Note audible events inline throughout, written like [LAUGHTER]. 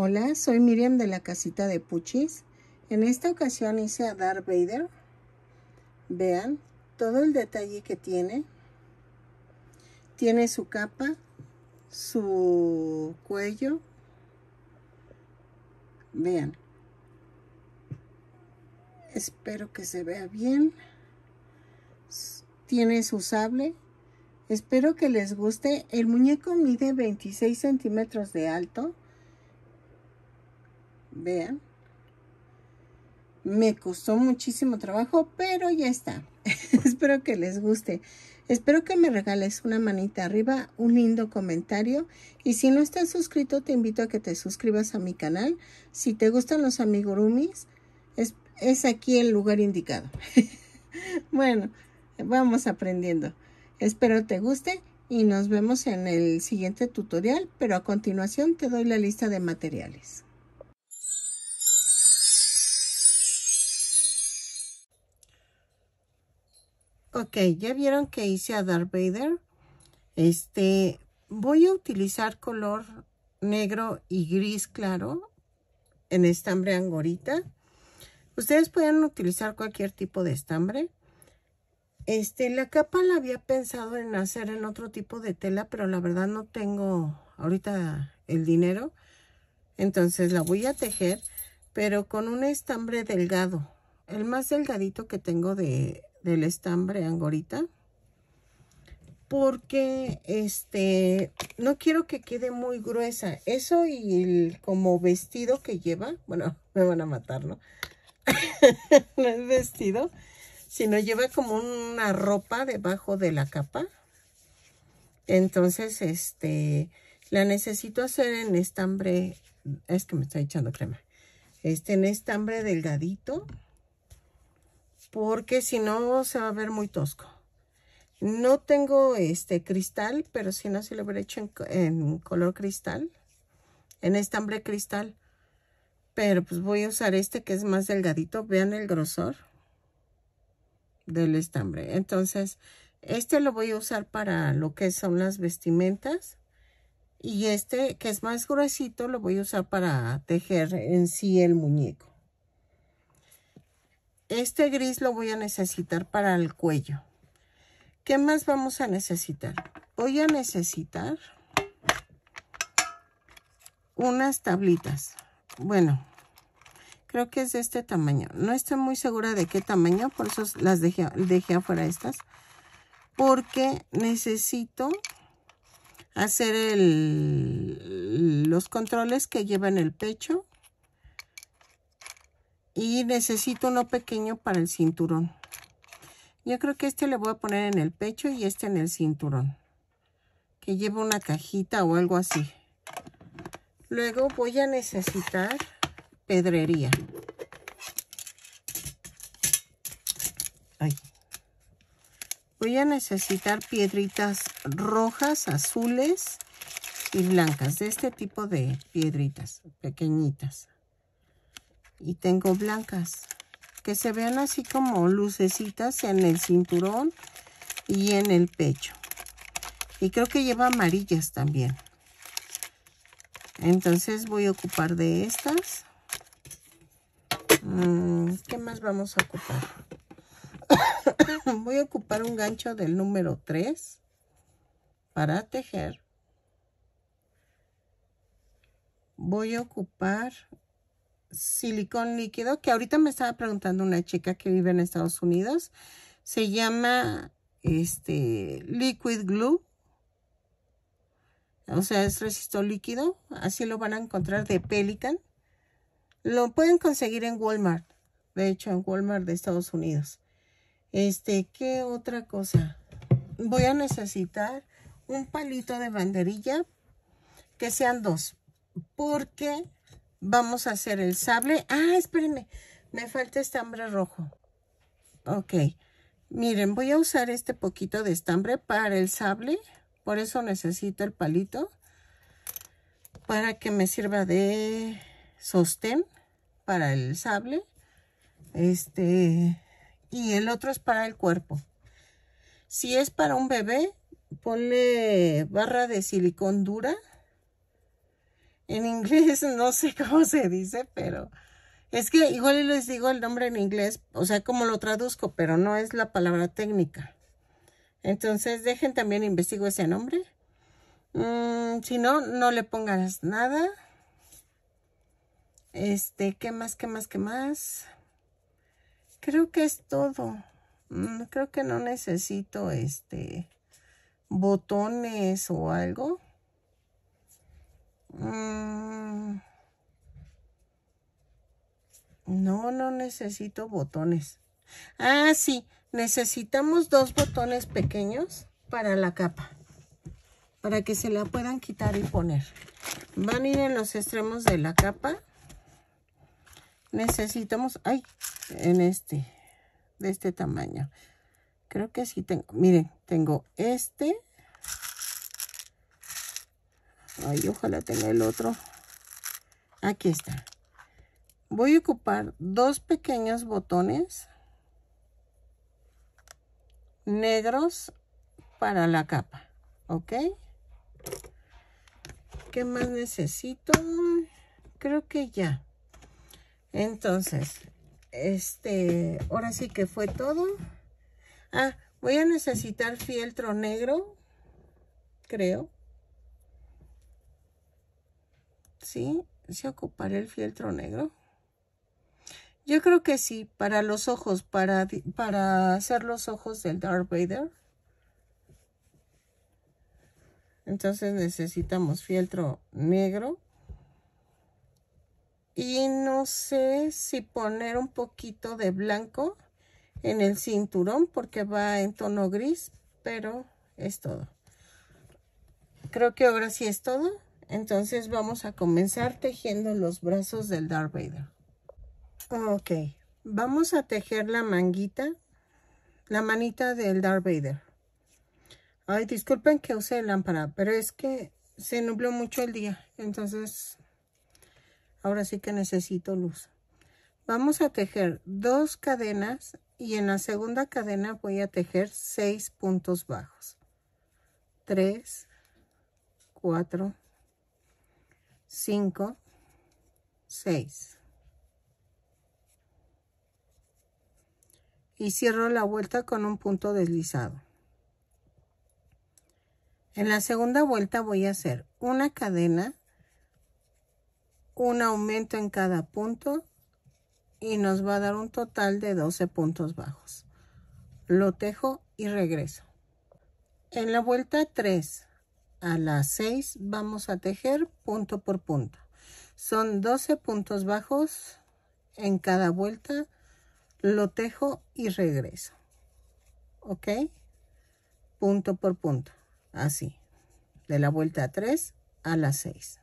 Hola, soy Miriam de la casita de Puchis. En esta ocasión hice a Darth Vader. Vean todo el detalle que tiene. Tiene su capa, su cuello. Vean. Espero que se vea bien. Tiene su sable. Espero que les guste. El muñeco mide 26 centímetros de alto. Vean. Me costó muchísimo trabajo, pero ya está. [LAUGHS] Espero que les guste. Espero que me regales una manita arriba, un lindo comentario y si no estás suscrito te invito a que te suscribas a mi canal. Si te gustan los amigurumis, es, es aquí el lugar indicado. [LAUGHS] bueno, vamos aprendiendo. Espero te guste y nos vemos en el siguiente tutorial, pero a continuación te doy la lista de materiales. Ok, ya vieron que hice a Darth Vader. Este, voy a utilizar color negro y gris claro en estambre angorita. Ustedes pueden utilizar cualquier tipo de estambre. Este, la capa la había pensado en hacer en otro tipo de tela, pero la verdad no tengo ahorita el dinero. Entonces la voy a tejer, pero con un estambre delgado. El más delgadito que tengo de del estambre angorita porque este no quiero que quede muy gruesa eso y el como vestido que lleva bueno [LAUGHS] me van a matar no [LAUGHS] no es vestido sino lleva como una ropa debajo de la capa entonces este la necesito hacer en estambre es que me está echando crema este en estambre delgadito porque si no se va a ver muy tosco. No tengo este cristal, pero si no, se lo hubiera hecho en, en color cristal, en estambre cristal. Pero pues voy a usar este que es más delgadito. Vean el grosor del estambre. Entonces, este lo voy a usar para lo que son las vestimentas. Y este, que es más gruesito, lo voy a usar para tejer en sí el muñeco. Este gris lo voy a necesitar para el cuello. ¿Qué más vamos a necesitar? Voy a necesitar unas tablitas. Bueno, creo que es de este tamaño. No estoy muy segura de qué tamaño, por eso las dejé, afuera estas. Porque necesito hacer los controles que llevan el pecho y necesito uno pequeño para el cinturón. Yo creo que este le voy a poner en el pecho y este en el cinturón. Que lleve una cajita o algo así. Luego voy a necesitar pedrería. Voy a necesitar piedritas rojas, azules y blancas. De este tipo de piedritas pequeñitas y tengo blancas que se vean así como lucecitas en el cinturón y en el pecho y creo que lleva amarillas también entonces voy a ocupar de estas mm, ¿qué más vamos a ocupar? [COUGHS] voy a ocupar un gancho del número 3 para tejer voy a ocupar silicón líquido que ahorita me estaba preguntando una chica que vive en Estados Unidos. Se llama este liquid glue. O sea, es resistor líquido. Así lo van a encontrar de Pelican. Lo pueden conseguir en Walmart. De hecho, en Walmart de Estados Unidos. Este, ¿qué otra cosa? Voy a necesitar un palito de banderilla que sean dos. Porque vamos a hacer el sable. Ah, espérenme, me falta estambre rojo. Ok, miren, voy a usar este poquito de estambre para el sable. Por eso necesito el palito para que me sirva de sostén para el sable. Este, y el otro es para el cuerpo. Si es para un bebé, ponle barra de silicón dura en inglés [LAUGHS] no sé cómo se dice, pero es que igual les digo el nombre en inglés, o sea, como lo traduzco, pero no es la palabra técnica. Entonces, dejen también investigo ese nombre. Mm, si no, no le pongas nada. Este, ¿qué más, qué más, qué más? Creo que es todo. Mm, creo que no necesito, este, botones o algo. Mm. No, no necesito botones. Ah, sí. Necesitamos dos botones pequeños para la capa. Para que se la puedan quitar y poner. Van a ir en los extremos de la capa. Necesitamos... Ay, en este. De este tamaño. Creo que sí tengo. Miren, tengo este. Ay, ojalá tenga el otro. Aquí está. Voy a ocupar dos pequeños botones negros para la capa. ¿Ok? ¿Qué más necesito? Creo que ya. Entonces, este, ahora sí que fue todo. Ah, voy a necesitar fieltro negro, creo. si ¿Se el fieltro negro? Yo creo que sí, para los ojos, para, para hacer los ojos del Darth Vader. Entonces necesitamos fieltro negro. Y no sé si poner un poquito de blanco en el cinturón porque va en tono gris, pero es todo. Creo que ahora sí es todo. Entonces vamos a comenzar tejiendo los brazos del Darth Vader. Ok, vamos a tejer la manguita, la manita del Darth Vader. Ay, disculpen que use lámpara, pero es que se nubló mucho el día, entonces ahora sí que necesito luz. Vamos a tejer dos cadenas y en la segunda cadena voy a tejer seis puntos bajos. Tres, cuatro. 5, 6. Y cierro la vuelta con un punto deslizado. En la segunda vuelta voy a hacer una cadena, un aumento en cada punto y nos va a dar un total de 12 puntos bajos. Lo tejo y regreso. En la vuelta 3 a las 6 vamos a tejer punto por punto. Son 12 puntos bajos en cada vuelta, lo tejo y regreso. ¿Ok? Punto por punto, así. De la vuelta 3 a las 6.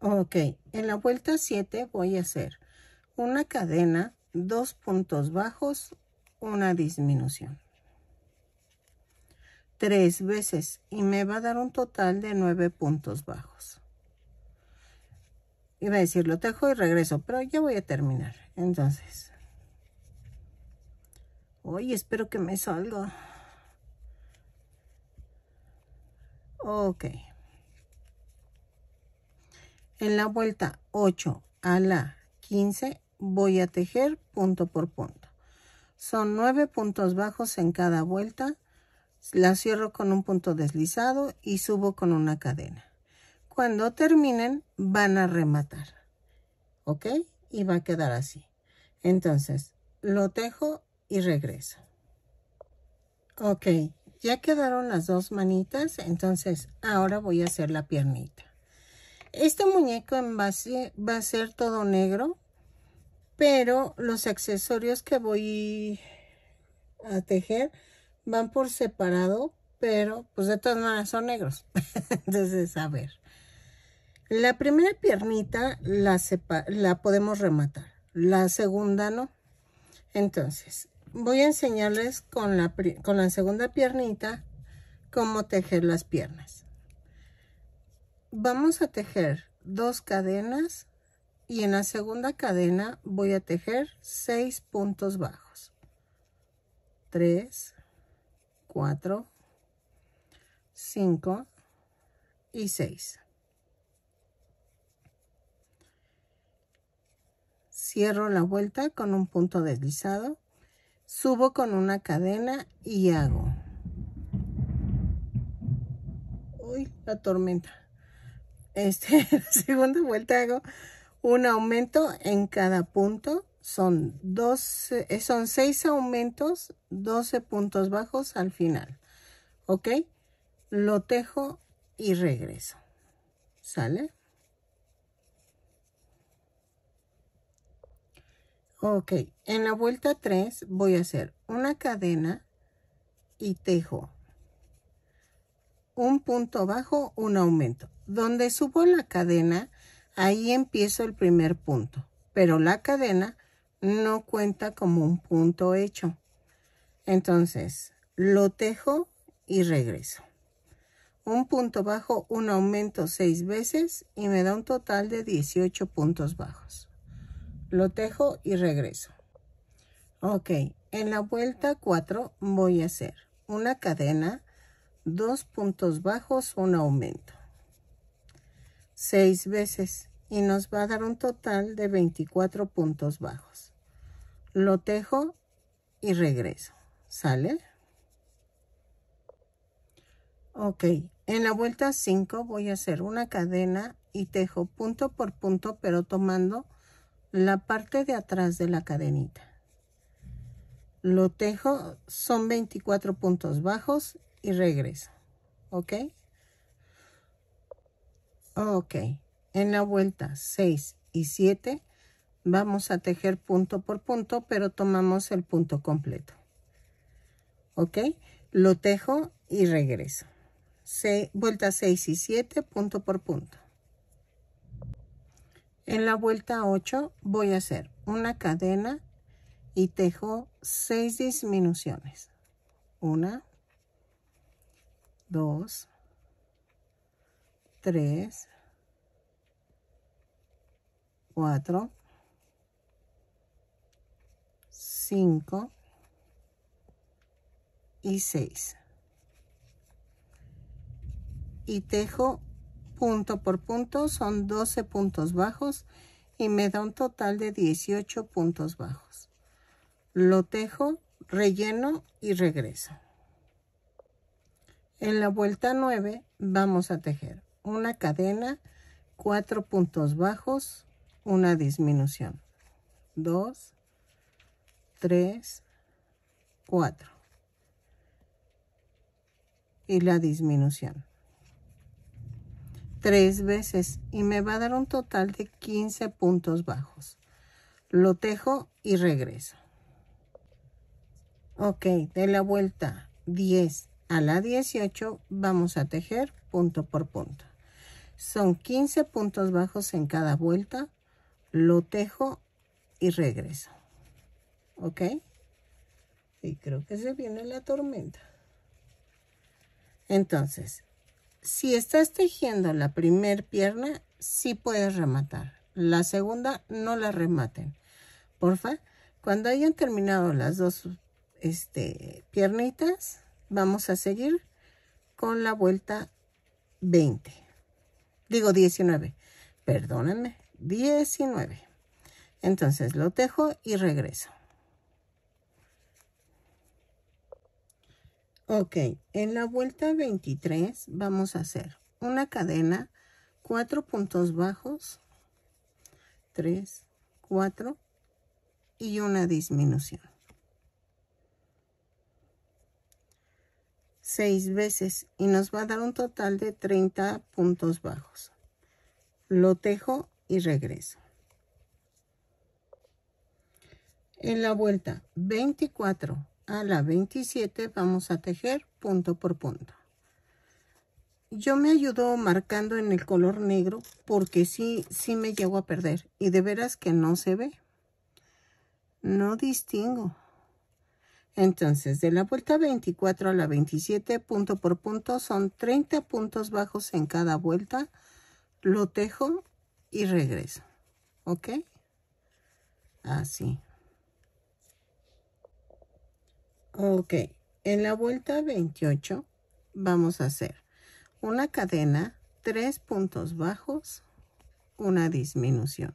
Ok, en la vuelta 7 voy a hacer una cadena, dos puntos bajos, una disminución tres veces y me va a dar un total de nueve puntos bajos. Iba a decir, lo tejo y regreso, pero ya voy a terminar. Entonces, hoy espero que me salga. Ok. En la vuelta 8 a la 15 voy a tejer punto por punto. Son nueve puntos bajos en cada vuelta la cierro con un punto deslizado y subo con una cadena. Cuando terminen van a rematar. ¿Ok? Y va a quedar así. Entonces lo tejo y regreso. Ok, ya quedaron las dos manitas, entonces ahora voy a hacer la piernita. Este muñeco en base va a ser todo negro, pero los accesorios que voy a tejer van por separado, pero pues de todas maneras son negros. [LAUGHS] Entonces, a ver. La primera piernita la, podemos rematar, la segunda no. Entonces, voy a enseñarles con la, con la segunda piernita cómo tejer las piernas. Vamos a tejer dos cadenas y en la segunda cadena voy a tejer seis puntos bajos. Tres. 4, 5 y 6. Cierro la vuelta con un punto deslizado, subo con una cadena y hago. Uy, la tormenta. Este, [LAUGHS] segunda vuelta hago un aumento en cada punto son, 12, eh, son 6 aumentos, 12 puntos bajos al final. ¿Ok? Lo tejo y regreso. ¿Sale? Ok, en la vuelta 3 voy a hacer una cadena y tejo un punto bajo, un aumento. Donde subo la cadena, ahí empiezo el primer punto, pero la cadena no cuenta como un punto hecho. Entonces, lo tejo y regreso. Un punto bajo, un aumento seis veces y me da un total de 18 puntos bajos. Lo tejo y regreso. Ok, en la vuelta 4 voy a hacer una cadena, dos puntos bajos, un aumento. Seis veces y nos va a dar un total de 24 puntos bajos lo tejo y regreso. ¿Sale? Ok, en la vuelta 5 voy a hacer una cadena y tejo punto por punto, pero tomando la parte de atrás de la cadenita. Lo tejo, son 24 puntos bajos y regreso. ¿Ok? Ok, en la vuelta 6 y 7 vamos a tejer punto por punto, pero tomamos el punto completo. ¿Ok? Lo tejo y regreso. Se, vuelta 6 y 7, punto por punto. En la vuelta 8 voy a hacer una cadena y tejo 6 disminuciones. 1, 2, 3, 4, 5 y 6 y tejo punto por punto son 12 puntos bajos y me da un total de 18 puntos bajos lo tejo relleno y regreso en la vuelta 9 vamos a tejer una cadena 4 puntos bajos una disminución 2 3, 4. Y la disminución. 3 veces y me va a dar un total de 15 puntos bajos. Lo tejo y regreso. Ok, de la vuelta 10 a la 18 vamos a tejer punto por punto. Son 15 puntos bajos en cada vuelta, lo tejo y regreso. ¿Ok? Y creo que se viene la tormenta. Entonces, si estás tejiendo la primer pierna, sí puedes rematar. La segunda no la rematen. Porfa, cuando hayan terminado las dos este, piernitas, vamos a seguir con la vuelta 20. Digo 19, perdónenme, 19. Entonces lo tejo y regreso. Ok, en la vuelta 23 vamos a hacer una cadena, 4 puntos bajos, 3, 4 y una disminución. seis veces y nos va a dar un total de 30 puntos bajos. Lo tejo y regreso. En la vuelta 24 a la 27 vamos a tejer punto por punto yo me ayudo marcando en el color negro porque sí, sí me llego a perder y de veras que no se ve. No distingo. Entonces, de la vuelta 24 a la 27, punto por punto, son 30 puntos bajos en cada vuelta. Lo tejo y regreso. ¿Ok? Así. Ok, en la vuelta 28 vamos a hacer una cadena, tres puntos bajos, una disminución.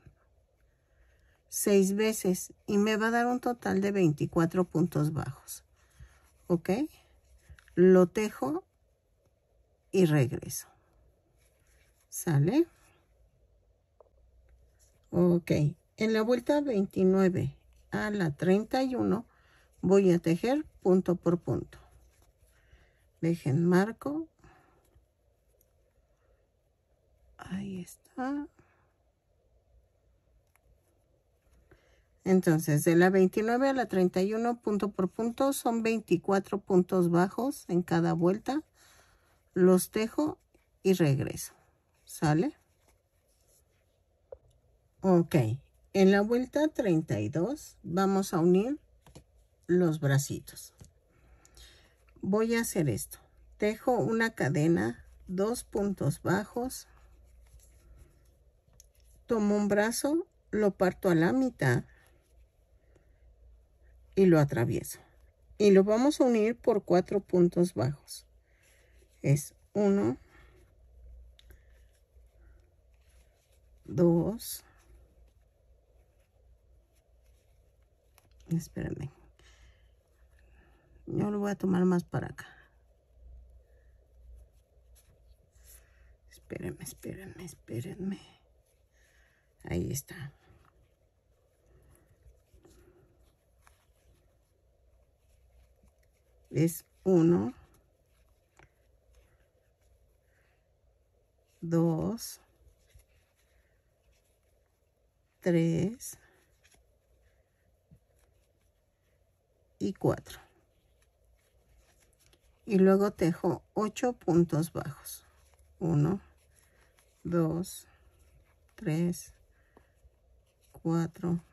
Seis veces y me va a dar un total de 24 puntos bajos. Ok, lo tejo y regreso. ¿Sale? Ok, en la vuelta 29 a la 31 voy a tejer punto por punto. Dejen marco. Ahí está. Entonces, de la 29 a la 31 punto por punto son 24 puntos bajos en cada vuelta. Los tejo y regreso. ¿Sale? Ok. En la vuelta 32 vamos a unir los bracitos. Voy a hacer esto. Tejo una cadena, dos puntos bajos. Tomo un brazo, lo parto a la mitad y lo atravieso. Y lo vamos a unir por cuatro puntos bajos. Es uno, dos, espérame, yo lo voy a tomar más para acá espérenme espérenme espérenme ahí está es uno dos tres y cuatro y luego tejo 8 puntos bajos 1 2 3 4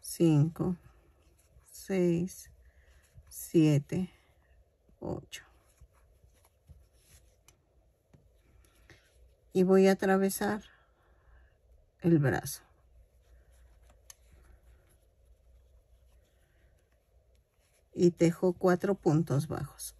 5 6 7 8 y voy a atravesar el brazo y tejo 4 puntos bajos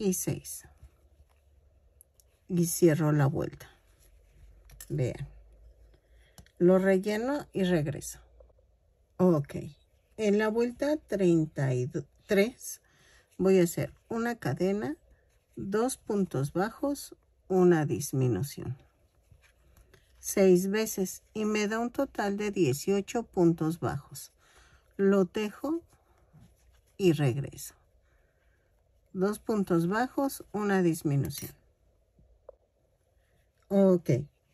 y 6 y cierro la vuelta vean lo relleno y regreso ok en la vuelta 33 voy a hacer una cadena dos puntos bajos una disminución seis veces y me da un total de 18 puntos bajos lo tejo y regreso dos puntos bajos, una disminución. Ok,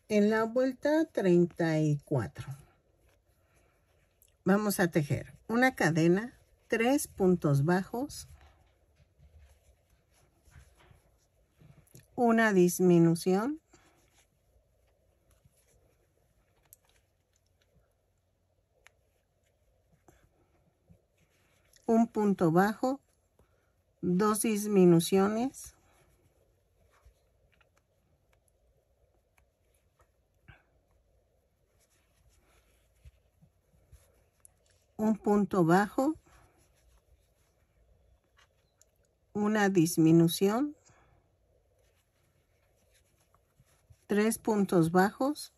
en la vuelta 34 vamos a tejer una cadena, tres puntos bajos, una disminución, un punto bajo dos disminuciones. un punto bajo, una disminución, tres puntos bajos,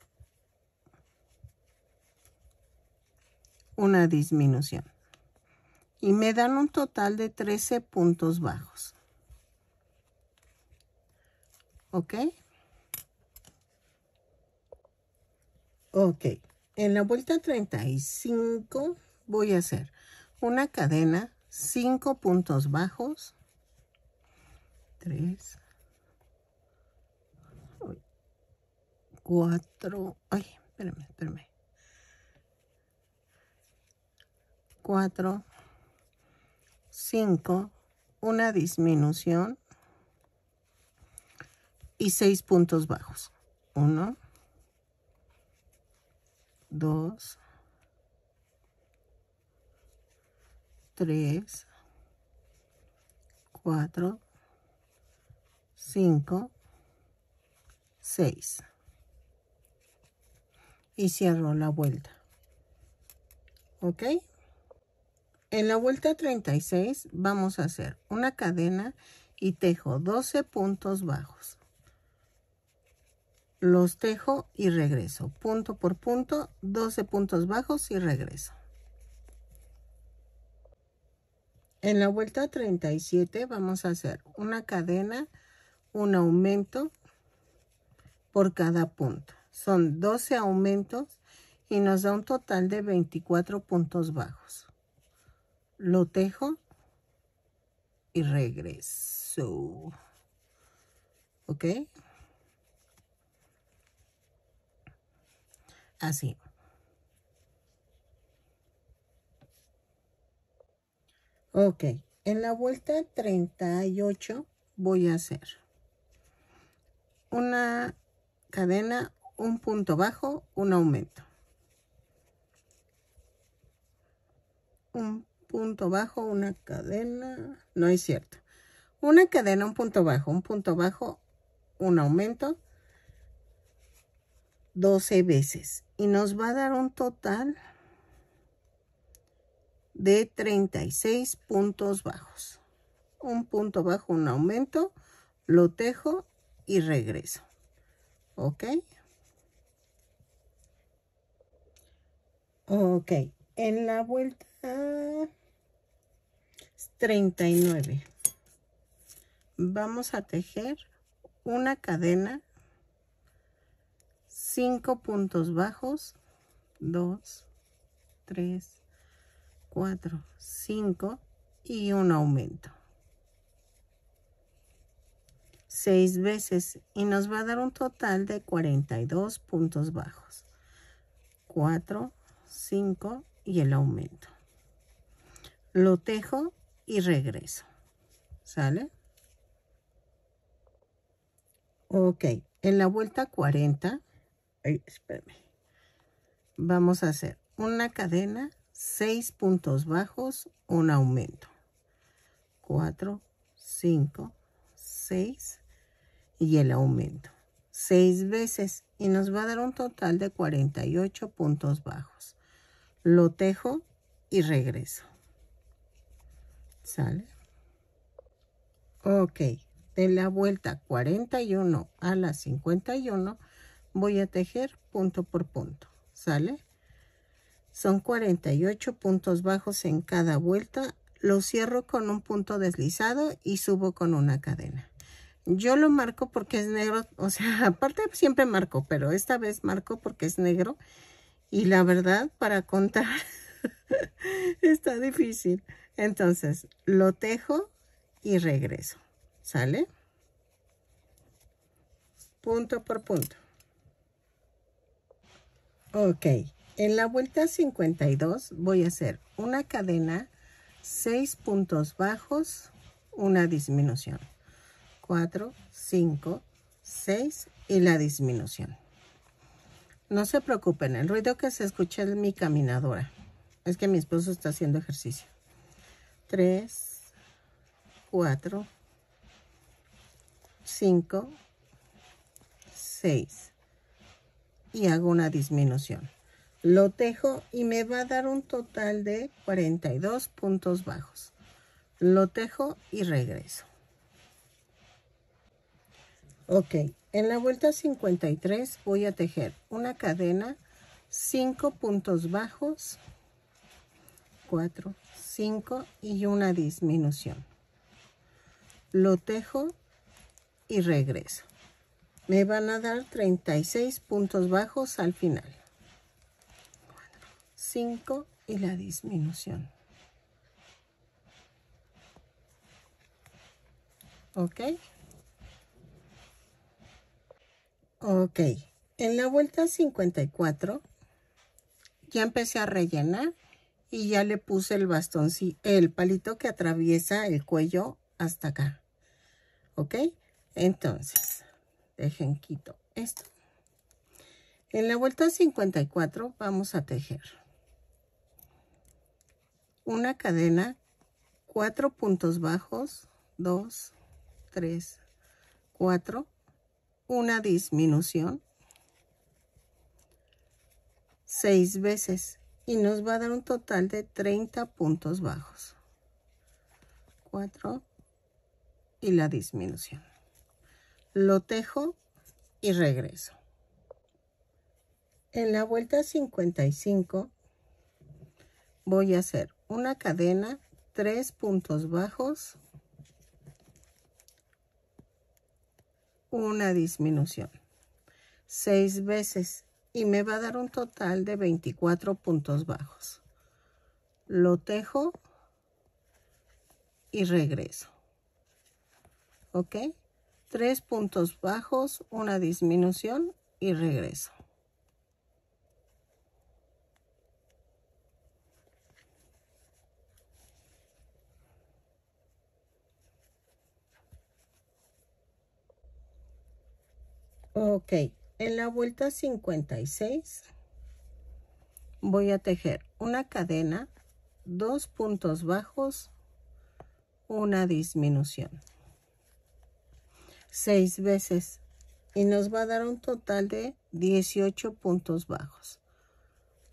una disminución y me dan un total de 13 puntos bajos. ¿Ok? Ok, en la vuelta 35 voy a hacer una cadena, 5 puntos bajos, 3, 4, ay, espérame, espérame, 4, 5, una disminución y 6 puntos bajos. 1, 2, 3, 4, 5, 6. Y cierro la vuelta. ¿Ok? En la vuelta 36 vamos a hacer una cadena y tejo 12 puntos bajos. Los tejo y regreso. Punto por punto, 12 puntos bajos y regreso. En la vuelta 37 vamos a hacer una cadena, un aumento por cada punto. Son 12 aumentos y nos da un total de 24 puntos bajos lo tejo y regreso. ¿Ok? Así. Ok, en la vuelta 38 voy a hacer una cadena, un punto bajo, un aumento. Un punto bajo, una cadena, no es cierto. Una cadena, un punto bajo, un punto bajo, un aumento, 12 veces. Y nos va a dar un total de 36 puntos bajos. Un punto bajo, un aumento, lo tejo y regreso. ¿Ok? Ok. En la vuelta 39 vamos a tejer una cadena 5 puntos bajos 2 3 4 5 y un aumento 6 veces y nos va a dar un total de 42 puntos bajos 4 5 y el aumento lo tejo y regreso. ¿Sale? Ok, en la vuelta 40, vamos a hacer una cadena, seis puntos bajos, un aumento. 4, 5, 6 y el aumento. seis veces y nos va a dar un total de 48 puntos bajos. Lo tejo y regreso. ¿Sale? Ok, de la vuelta 41 a la 51 voy a tejer punto por punto. ¿Sale? Son 48 puntos bajos en cada vuelta. Lo cierro con un punto deslizado y subo con una cadena. Yo lo marco porque es negro, o sea, [LAUGHS] aparte siempre marco, pero esta vez marco porque es negro. Y la verdad, para contar, [LAUGHS] está difícil. Entonces, lo tejo y regreso. ¿Sale? Punto por punto. Ok, en la vuelta 52 voy a hacer una cadena, seis puntos bajos, una disminución. Cuatro, cinco, seis y la disminución. No se preocupen, el ruido que se escucha es mi caminadora. Es que mi esposo está haciendo ejercicio. 3, 4, 5, 6. Y hago una disminución. Lo tejo y me va a dar un total de 42 puntos bajos. Lo tejo y regreso. Ok, en la vuelta 53 voy a tejer una cadena, 5 puntos bajos, 4, 5 y una disminución. Lo tejo y regreso. Me van a dar 36 puntos bajos al final. 5 y la disminución. ¿Ok? Ok. En la vuelta 54 ya empecé a rellenar y ya le puse el bastoncito, el palito que atraviesa el cuello hasta acá. ¿Ok? Entonces, dejen quito esto. En la vuelta 54 vamos a tejer una cadena, cuatro puntos bajos, dos tres cuatro una disminución, seis veces y nos va a dar un total de 30 puntos bajos. 4 y la disminución. Lo tejo y regreso. En la vuelta 55 voy a hacer una cadena, 3 puntos bajos, una disminución. 6 veces y me va a dar un total de 24 puntos bajos. Lo tejo y regreso. ¿Ok? Tres puntos bajos, una disminución y regreso. Ok, en la vuelta 56 voy a tejer una cadena dos puntos bajos una disminución seis veces y nos va a dar un total de 18 puntos bajos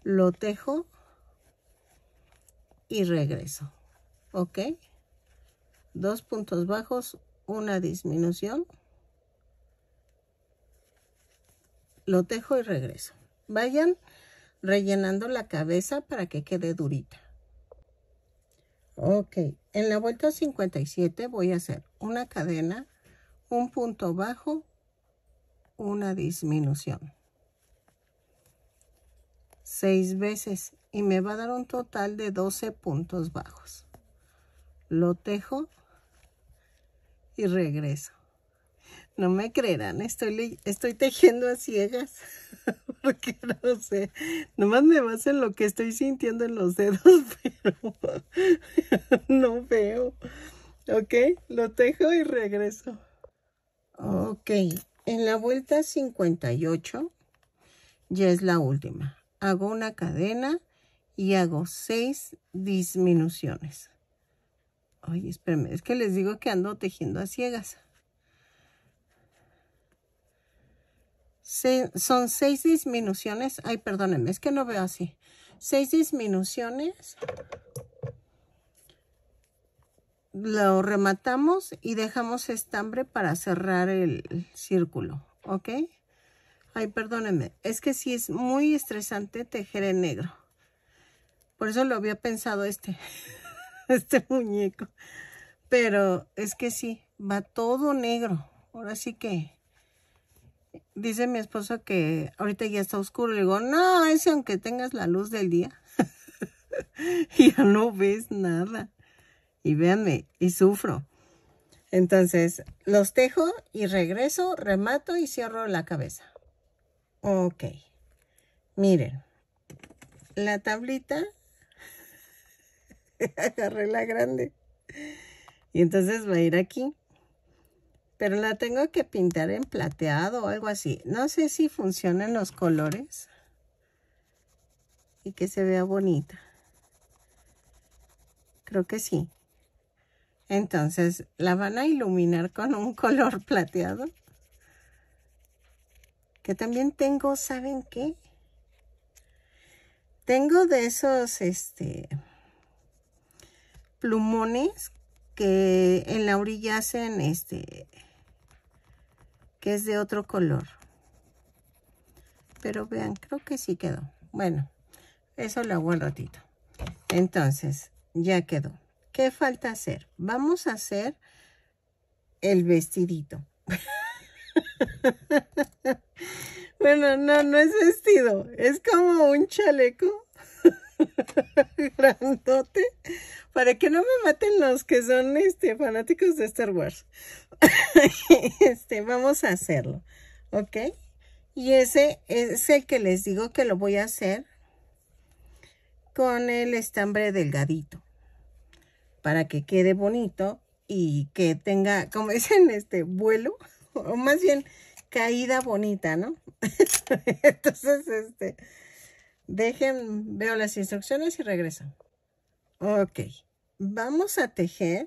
lo tejo y regreso ok dos puntos bajos una disminución lo tejo y regreso. Vayan rellenando la cabeza para que quede durita. Ok, en la vuelta 57 voy a hacer una cadena, un punto bajo, una disminución. Seis veces y me va a dar un total de 12 puntos bajos. Lo tejo y regreso no me creerán, estoy, tejiendo a ciegas, [LAUGHS] porque no sé, nomás me baso en lo que estoy sintiendo en los dedos, [LAUGHS] pero no veo. Ok, lo tejo y regreso. Ok, en la vuelta 58 ya es la última. Hago una cadena y hago seis disminuciones. Oye, espérenme, es que les digo que ando tejiendo a ciegas. son seis disminuciones. Ay, perdónenme, es que no veo así. Seis disminuciones. Lo rematamos y dejamos estambre para cerrar el círculo, ¿ok? Ay, perdónenme, es que sí es muy estresante tejer en negro. Por eso lo había pensado este, [LAUGHS] este muñeco. Pero es que sí, va todo negro. Ahora sí que dice mi esposo que ahorita ya está oscuro. Le digo, no, es aunque tengas la luz del día, [LAUGHS] ya no ves nada. Y véanme, y sufro. Entonces, los tejo y regreso, remato y cierro la cabeza. Ok. Miren. La tablita. [LAUGHS] Agarré la grande. Y entonces va a ir aquí pero la tengo que pintar en plateado o algo así. No sé si funcionan los colores y que se vea bonita. Creo que sí. Entonces, la van a iluminar con un [LAUGHS] color plateado. Que también tengo, ¿saben qué? Tengo de esos, este, plumones que en la orilla hacen, este, que es de otro color. Pero vean, creo que sí quedó. Bueno, eso lo hago un ratito. Entonces, ya quedó. ¿Qué falta hacer? Vamos a hacer el vestidito. [LAUGHS] bueno, no, no es vestido. Es como un chaleco [LAUGHS] grandote. Para que no me maten los que son este, fanáticos de Star Wars. [LAUGHS] este, vamos a hacerlo, ¿ok? Y ese es el que les digo que lo voy a hacer con el estambre delgadito para que quede bonito y que tenga, como [LAUGHS] dicen, este vuelo, o más bien caída bonita, ¿no? [LAUGHS] Entonces, este, dejen, veo las instrucciones y regreso. Ok, vamos a tejer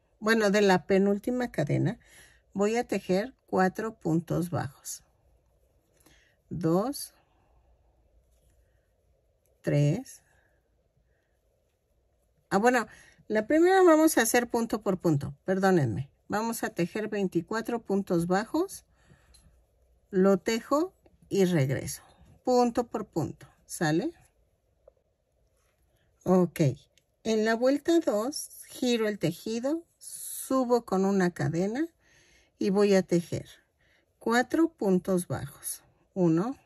bueno, de la penúltima cadena, voy a tejer cuatro puntos bajos. Dos, tres. Ah, bueno, la primera vamos a hacer punto por punto, perdónenme. Vamos a tejer 24 puntos bajos, lo tejo y regreso, punto por punto, ¿sale? Ok, en la vuelta 2 giro el tejido subo con una cadena y voy a tejer cuatro puntos bajos. 1,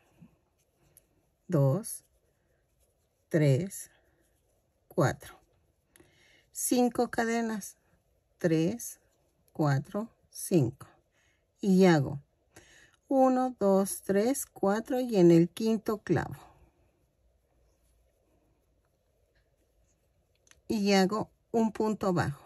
2, 3, 4. 5 cadenas. 3, 4, 5. Y hago 1, 2, 3, 4 y en el quinto clavo. Y hago un punto bajo.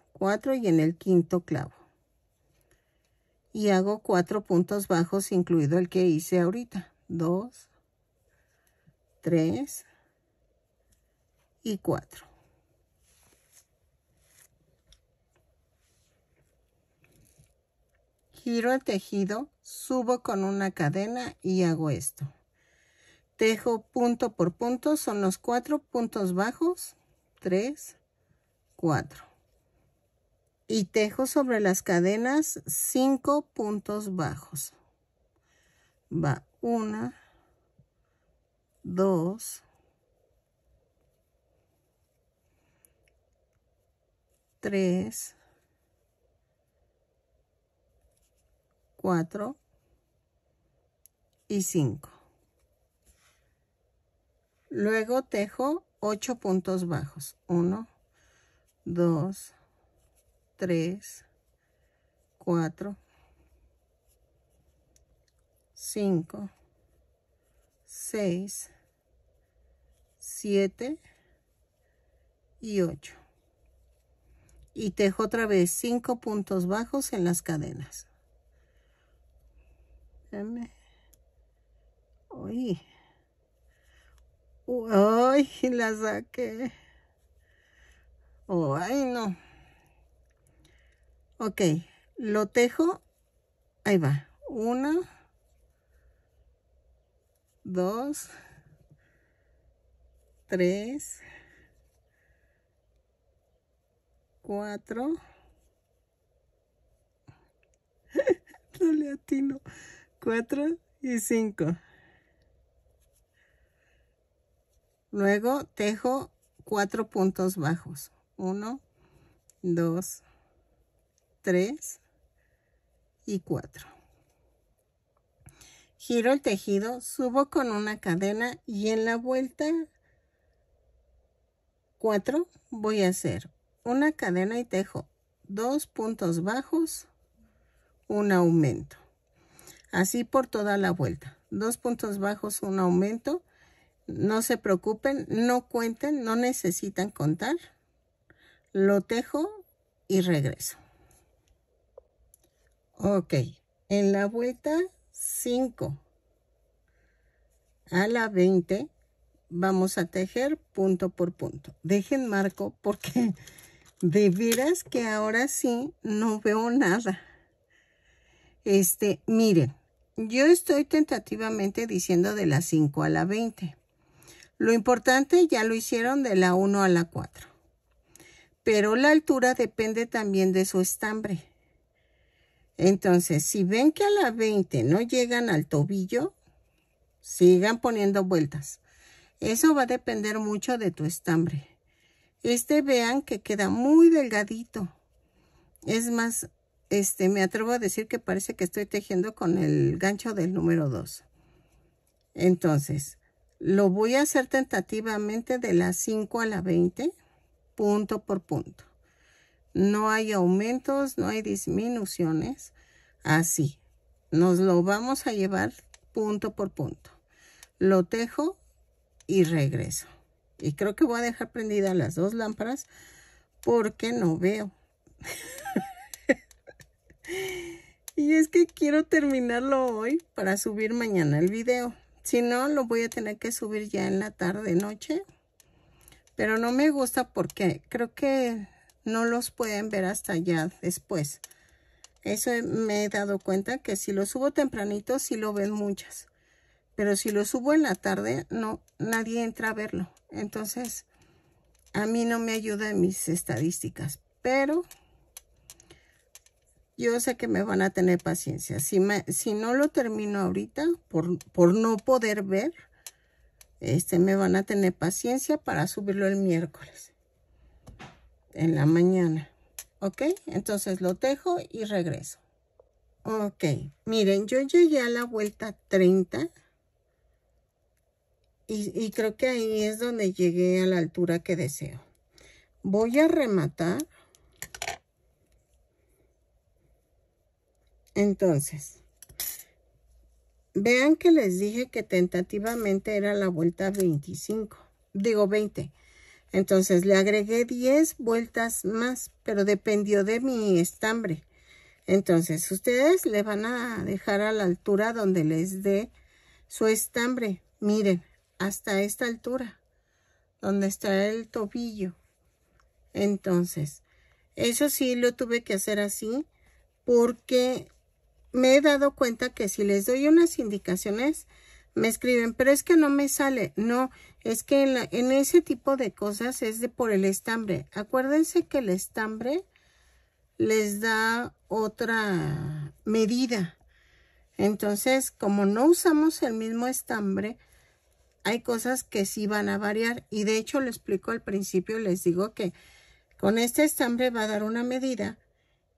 4 y en el quinto clavo. Y hago cuatro puntos bajos, incluido el que hice ahorita. 2, 3 y 4. Giro el tejido, subo con una cadena y hago esto. Tejo punto por punto, son los cuatro puntos bajos, 3, 4 y tejo sobre las cadenas 5 puntos bajos. Va 1, 2, 3, 4 y 5. Luego tejo 8 puntos bajos. 1, 2, 3, 4, 5, 6, 7 y 8. Y tejo otra vez 5 puntos bajos en las cadenas. Uy. Uy, la saqué. Ay, no. Ok, lo tejo. Ahí va. uno, Dos. Tres. Cuatro. [LAUGHS] no le atino. Cuatro y cinco. Luego tejo cuatro puntos bajos. Uno, dos, 3 y 4. Giro el tejido, subo con una cadena y en la vuelta 4 voy a hacer una cadena y tejo dos puntos bajos, un aumento. Así por toda la vuelta. Dos puntos bajos, un aumento. No se preocupen, no cuenten, no necesitan contar. Lo tejo y regreso. Ok, en la vuelta 5 a la 20 vamos a tejer punto por punto. Dejen marco porque [LAUGHS] de veras que ahora sí no veo nada. Este, miren, yo estoy tentativamente diciendo de la 5 a la 20. Lo importante ya lo hicieron de la 1 a la 4. Pero la altura depende también de su estambre. Entonces, si ven que a la 20 no llegan al tobillo, sigan poniendo vueltas. Eso va a depender mucho de tu estambre. Este vean que queda muy delgadito. Es más, este, me atrevo a decir que parece que estoy tejiendo con el gancho del número 2. Entonces, lo voy a hacer tentativamente de las 5 a la 20, punto por punto. No hay aumentos, no hay disminuciones. Así. Nos lo vamos a llevar punto por punto. Lo tejo y regreso. Y creo que voy a dejar prendidas las dos lámparas porque no veo. [LAUGHS] y es que quiero terminarlo hoy para subir mañana el video. Si no, lo voy a tener que subir ya en la tarde, noche. Pero no me gusta porque creo que no los pueden ver hasta ya después. Eso me he dado cuenta que si lo subo tempranito, sí lo ven muchas. Pero si lo subo en la tarde, no, nadie entra a verlo. Entonces, a mí no me ayuda en mis estadísticas. Pero yo sé que me van a tener paciencia. Si, si no lo termino ahorita, por, por no poder ver, este, me van a tener paciencia para subirlo el miércoles en la mañana. ¿Ok? Entonces lo dejo y regreso. Ok, miren, yo llegué a la vuelta 30. Y, y, creo que ahí es donde llegué a la altura que deseo. Voy a rematar. Entonces, vean que les dije que tentativamente era la vuelta 25. Digo 20. Entonces le agregué 10 vueltas más, pero dependió de mi estambre. Entonces ustedes le van a dejar a la altura donde les dé su estambre. Miren, hasta esta altura, donde está el tobillo. Entonces, eso sí lo tuve que hacer así porque me he dado cuenta que si les doy unas indicaciones, me escriben, pero es que no me sale. No, es que en, ese tipo de cosas es de por el estambre. Acuérdense que el estambre les da otra medida. Entonces, como no usamos el mismo estambre, hay cosas que sí van a variar. Y de hecho, lo explico al principio, les digo que con este estambre va a dar una medida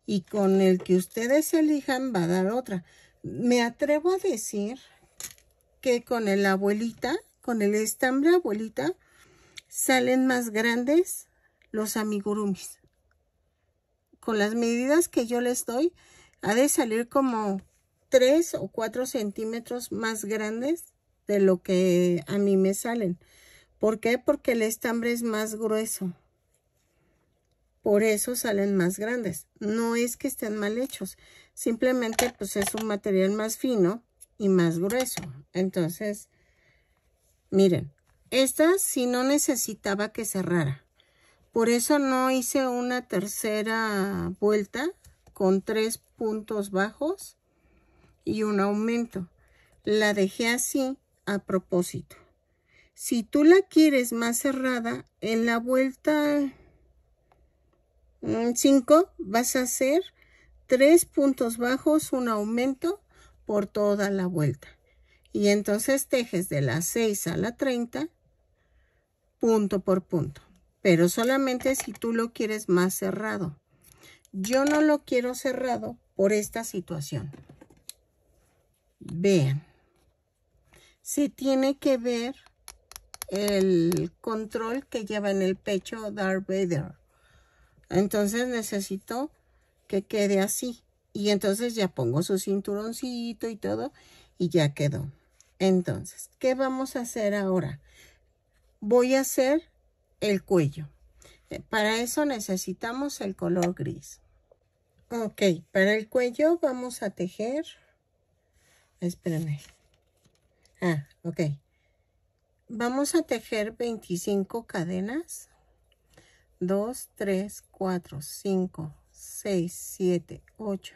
y con el que ustedes elijan va a dar otra. Me atrevo a decir que con el abuelita, con el estambre abuelita, salen más grandes los amigurumis. Con las medidas que yo les doy, ha de salir como 3 o 4 centímetros más grandes de lo que a mí me salen. ¿Por qué? Porque el estambre es más grueso. Por eso salen más grandes. No es que estén mal hechos. Simplemente pues es un material más fino y más grueso. Entonces, miren, esta si no necesitaba que cerrara. Por eso no hice una tercera vuelta con tres puntos bajos y un aumento. La dejé así a propósito. Si tú la quieres más cerrada, en la vuelta 5 mm, vas a hacer tres puntos bajos, un aumento por toda la vuelta. Y entonces tejes de las 6 a la 30, punto por punto. Pero solamente si tú lo quieres más cerrado. Yo no lo quiero cerrado por esta situación. Vean. Se tiene que ver el control que lleva en el pecho Darth Vader. Entonces necesito que quede así. Y entonces ya pongo su cinturoncito y todo y ya quedó. Entonces, ¿qué vamos a hacer ahora? Voy a hacer el cuello. Eh, para eso necesitamos el color gris. Ok, para el cuello vamos a tejer. Espérenme. Ah, ok. Vamos a tejer 25 cadenas. 2, 3, 4, 5, 6, 7, 8,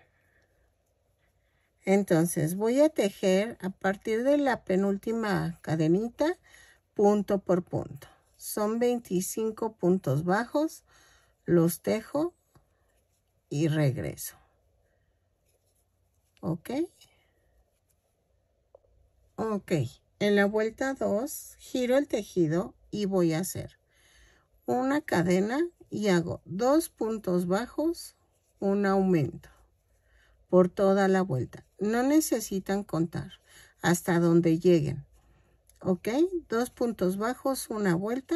Entonces voy a tejer a partir de la penúltima cadenita punto por punto. Son 25 puntos bajos, los tejo y regreso. ¿Ok? Ok, en la vuelta 2 giro el tejido y voy a hacer una cadena y hago dos puntos bajos, un aumento por toda la vuelta no necesitan contar hasta donde lleguen. ¿Ok? Dos puntos bajos, una vuelta.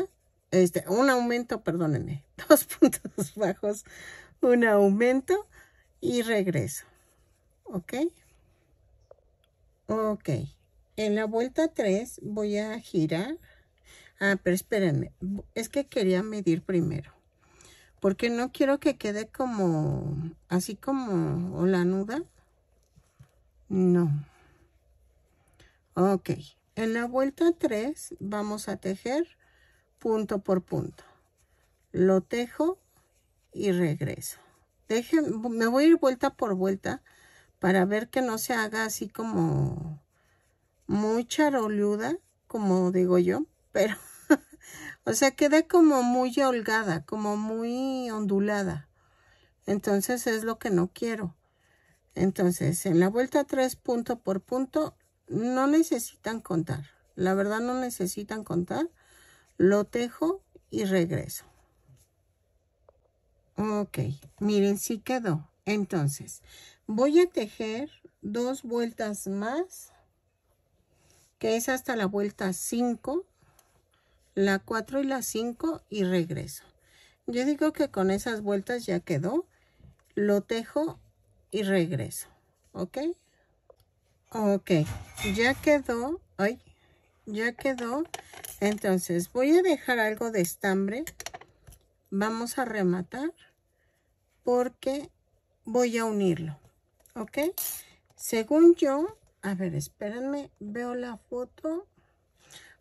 Este, un aumento, perdónenme. [LAUGHS] Dos puntos bajos, un aumento y regreso. ¿Ok? Ok. En la vuelta 3 voy a girar. Ah, pero espérenme. Es que quería medir primero. Porque no quiero que quede como, así como la nuda. No. Ok. En la vuelta 3 vamos a tejer punto por punto. Lo tejo y regreso. Dejen, me voy a ir vuelta por vuelta para ver que no se haga así como muy charoluda, como digo yo, pero [LAUGHS] o sea, queda como muy holgada, como muy ondulada. Entonces es lo que no quiero. Entonces, en la vuelta 3, punto por punto, no necesitan contar. La verdad no necesitan contar. Lo tejo y regreso. Ok, miren, si quedó. Entonces, voy a tejer dos vueltas más, que es hasta la vuelta 5, la 4 y la 5 y regreso. Yo digo que con esas vueltas ya quedó. Lo tejo y regreso. ¿Ok? Ok, ya quedó. Ay, ya quedó. Entonces voy a dejar algo de estambre. Vamos a rematar porque voy a unirlo. ¿Ok? Según yo, a ver, espérenme, veo la foto.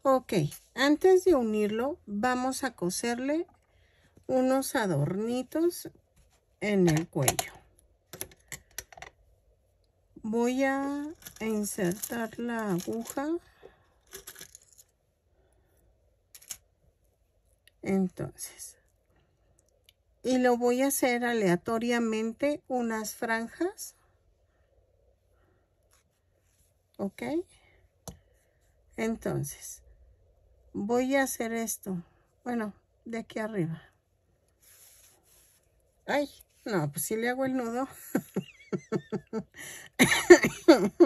Ok, antes de unirlo, vamos a coserle unos adornitos en el cuello voy a insertar la aguja entonces y lo voy a hacer aleatoriamente unas franjas ok entonces voy a hacer esto bueno de aquí arriba ay no pues si le hago el nudo [LAUGHS] [LAUGHS]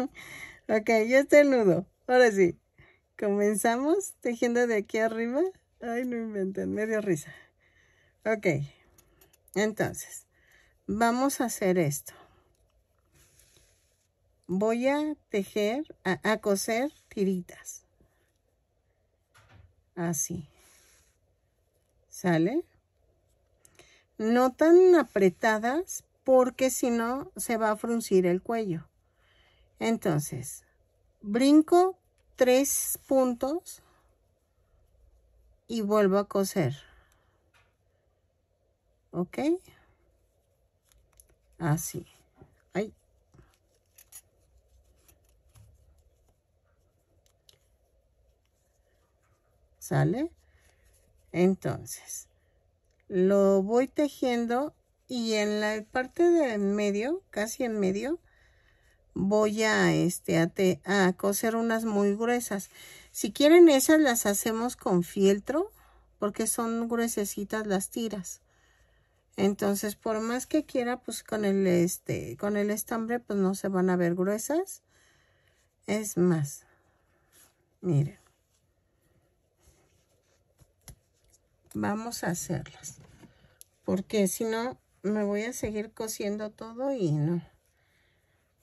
ok, ya está el nudo. Ahora sí. Comenzamos tejiendo de aquí arriba. Ay, no inventen, medio risa. Ok. Entonces, vamos a hacer esto. Voy a tejer, a, a coser tiritas. Así. ¿Sale? No tan apretadas, porque si no se va a fruncir el cuello. Entonces, brinco tres puntos y vuelvo a coser. ¿Ok? Así. ¿Sale? Entonces, lo voy tejiendo y en la parte de en medio, casi en medio, voy a, este, a, a coser unas muy gruesas. Si quieren esas las hacemos con fieltro porque son gruesecitas las tiras. Entonces, por más que quiera, pues con el, este, con el estambre, pues no se van a ver gruesas. Es más, miren. Vamos a hacerlas. Porque si no, me voy a seguir cosiendo todo y no.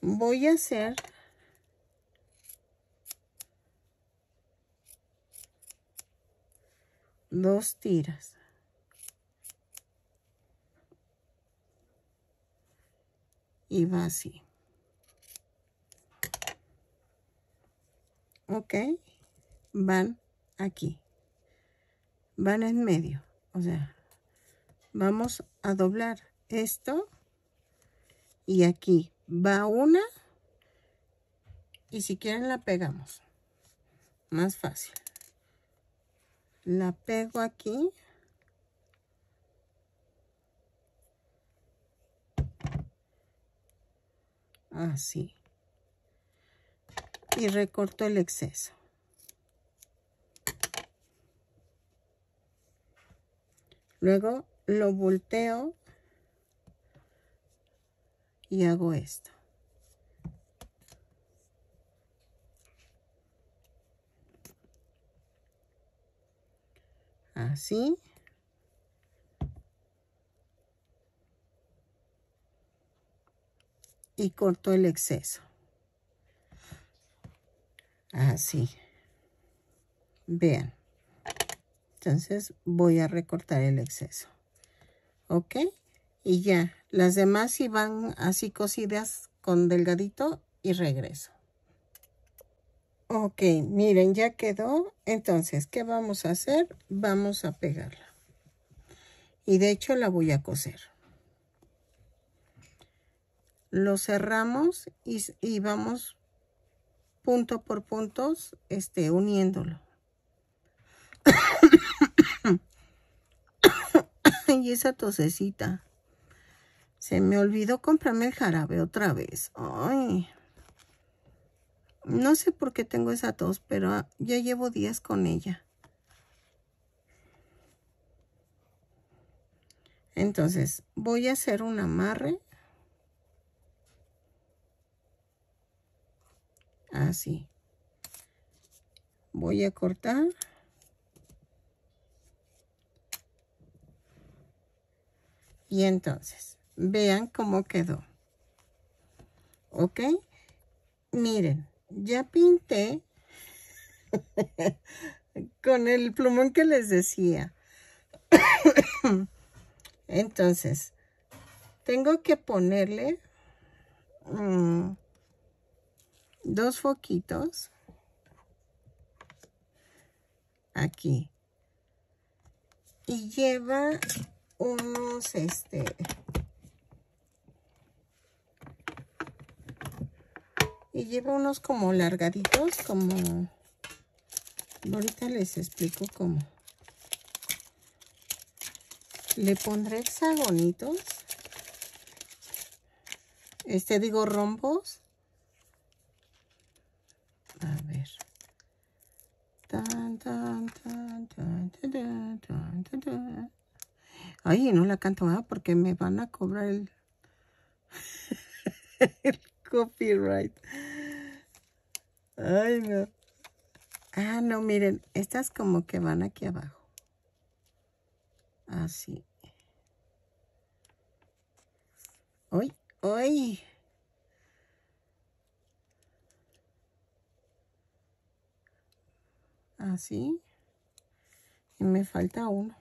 voy a hacer dos tiras y va así ok van aquí van en medio o sea vamos a doblar esto y aquí va una y si quieren la pegamos más fácil la pego aquí así y recorto el exceso luego lo volteo y hago esto. Así. Y corto el exceso. Así. Vean. Entonces voy a recortar el exceso. ¿ok? Y ya, las demás iban así cosidas con delgadito y regreso. Ok, miren, ya quedó. Entonces, ¿qué vamos a hacer? Vamos a pegarla. Y de hecho la voy a coser. Lo cerramos y, vamos punto por punto este, uniéndolo. y esa tosecita. Se me olvidó comprarme el jarabe otra vez. Ay. No sé por qué tengo esa tos, pero ah, ya llevo días con ella. Entonces, voy a hacer un amarre. Así. Voy a cortar. Y entonces, vean cómo quedó. ¿Ok? Miren, ya pinté [LAUGHS] con el plumón que les decía. [COUGHS] Entonces, tengo que ponerle mm, dos foquitos aquí. Y lleva unos, este, y lleva unos como largaditos, como, ahorita les explico cómo. Le pondré hexagonitos, este digo rombos, a ver, tan, tan, tan, tan, tan, tan. Ay, no la canto, nada Porque me van a cobrar [LAUGHS] el, copyright. Ay, no. Ah, no, miren. Estas como que van aquí abajo. Así. Ah, hoy, hoy. Así. Ah, y me falta uno.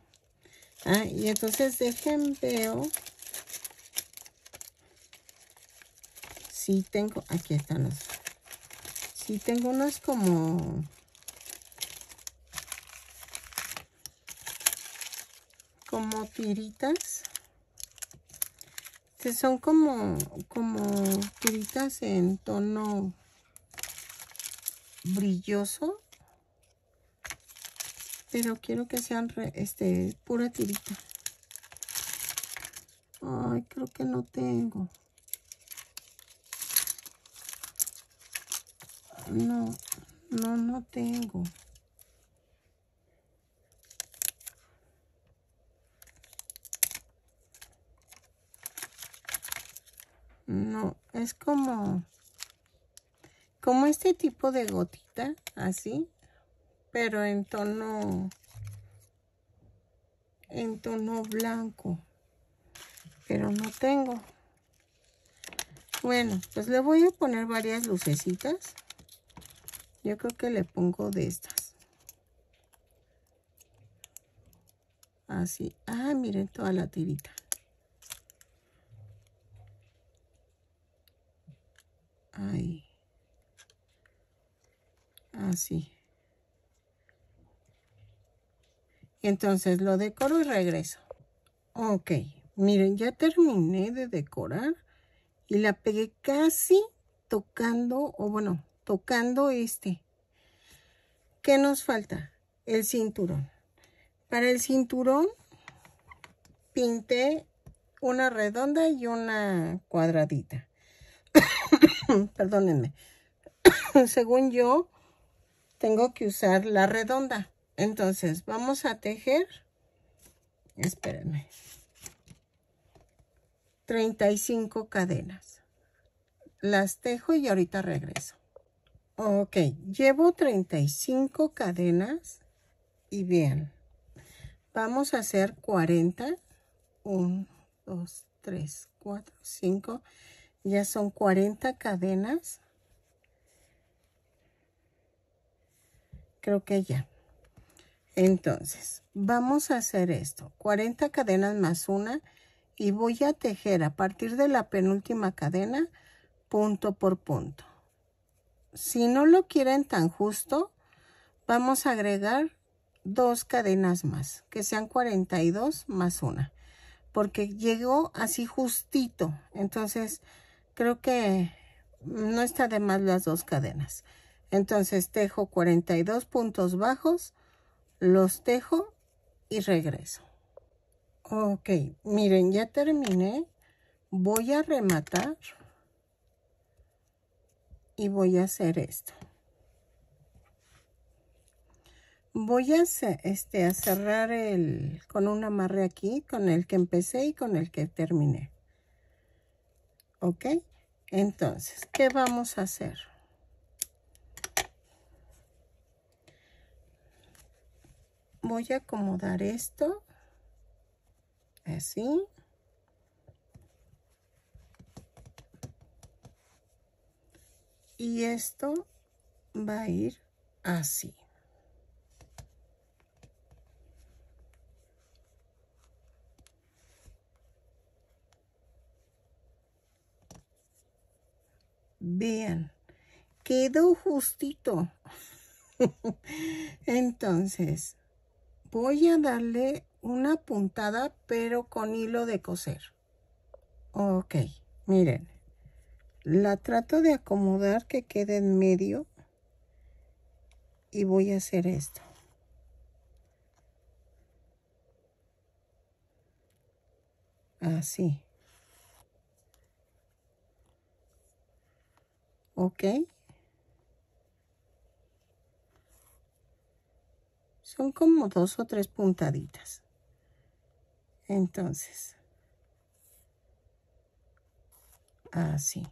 Ah, y entonces dejen veo si tengo, aquí están los, si tengo unas como, como tiritas. Que son como, como tiritas en tono brilloso pero quiero que sean este, pura tirita. Ay, creo que no tengo. No, no, no tengo. No, es como, como este tipo de gotita, así pero en tono en tono blanco pero no tengo bueno pues le voy a poner varias lucecitas yo creo que le pongo de estas así ah miren toda la tirita ahí así Entonces lo decoro y regreso. Ok, miren, ya terminé de decorar y la pegué casi tocando, o bueno, tocando este. ¿Qué nos falta? El cinturón. Para el cinturón pinté una redonda y una cuadradita. [COUGHS] Perdónenme. [COUGHS] Según yo, tengo que usar la redonda. Entonces, vamos a tejer, espérenme, 35 cadenas. Las tejo y ahorita regreso. Ok, llevo 35 cadenas y bien. Vamos a hacer 40. 1, 2, 3, 4, 5. Ya son 40 cadenas. Creo que ya. Entonces, vamos a hacer esto. 40 cadenas más una y voy a tejer a partir de la penúltima cadena punto por punto. Si no lo quieren tan justo, vamos a agregar dos cadenas más, que sean 42 más una, porque llegó así justito. Entonces, creo que no está de más las dos cadenas. Entonces, tejo 42 puntos bajos, los dejo y regreso. Ok, miren, ya terminé. Voy a rematar y voy a hacer esto. Voy a, este, a cerrar el, con un amarre aquí, con el que empecé y con el que terminé. ¿Ok? Entonces, ¿qué vamos a hacer? voy a acomodar esto así y esto va a ir así bien quedó justito [LAUGHS] entonces voy a darle una puntada pero con hilo de coser ok miren la trato de acomodar que quede en medio y voy a hacer esto así ok son como dos o tres puntaditas entonces así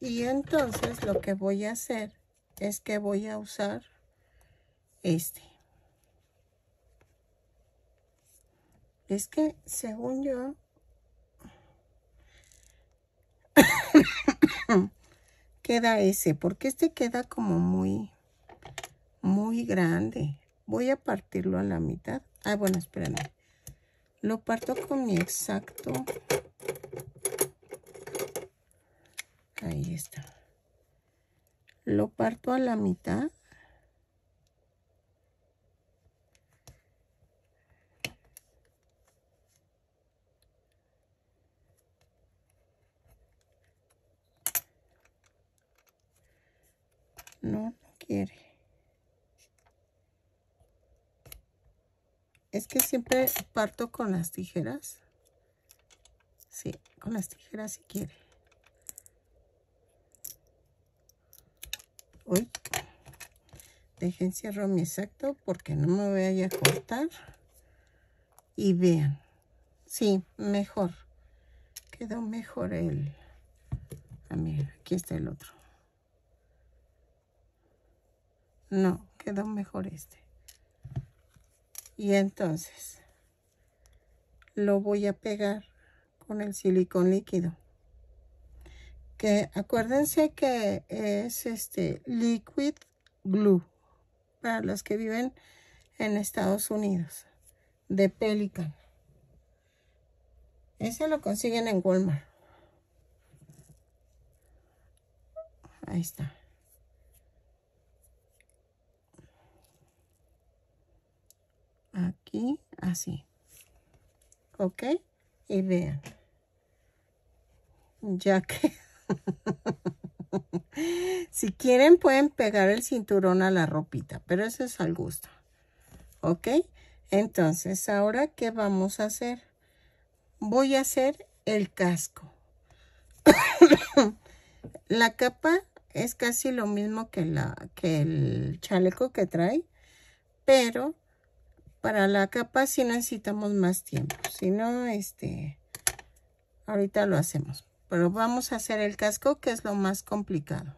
y entonces lo que voy a hacer es que voy a usar este es que según yo [COUGHS] [COUGHS] [COUGHS] queda ese, porque este queda como muy, muy grande. Voy a partirlo a la mitad. Ah, bueno, espérenme Lo parto con mi exacto. Ahí está. Lo parto a la mitad. Es que siempre parto con las tijeras. Sí, con las tijeras si quiere. Uy, dejen cierro mi exacto porque no me voy a cortar. Y vean, sí, mejor. Quedó mejor el... a ah, mira, aquí está el otro. No, quedó mejor este. Y entonces lo voy a pegar con el silicón líquido. Que acuérdense que es este liquid glue para los que viven en Estados Unidos de Pelican. Ese lo consiguen en Walmart. Ahí está. aquí, así. ¿Ok? Y vean. Ya que... [LAUGHS] si quieren pueden pegar el cinturón a la ropita, pero eso es al gusto. ¿Ok? Entonces, ¿ahora qué vamos a hacer? Voy a hacer el casco. [COUGHS] la capa es casi lo mismo que, la, que el chaleco que trae, pero para la capa si necesitamos más tiempo. Si no, este, ahorita lo hacemos. Pero vamos a hacer el casco, que es lo más complicado.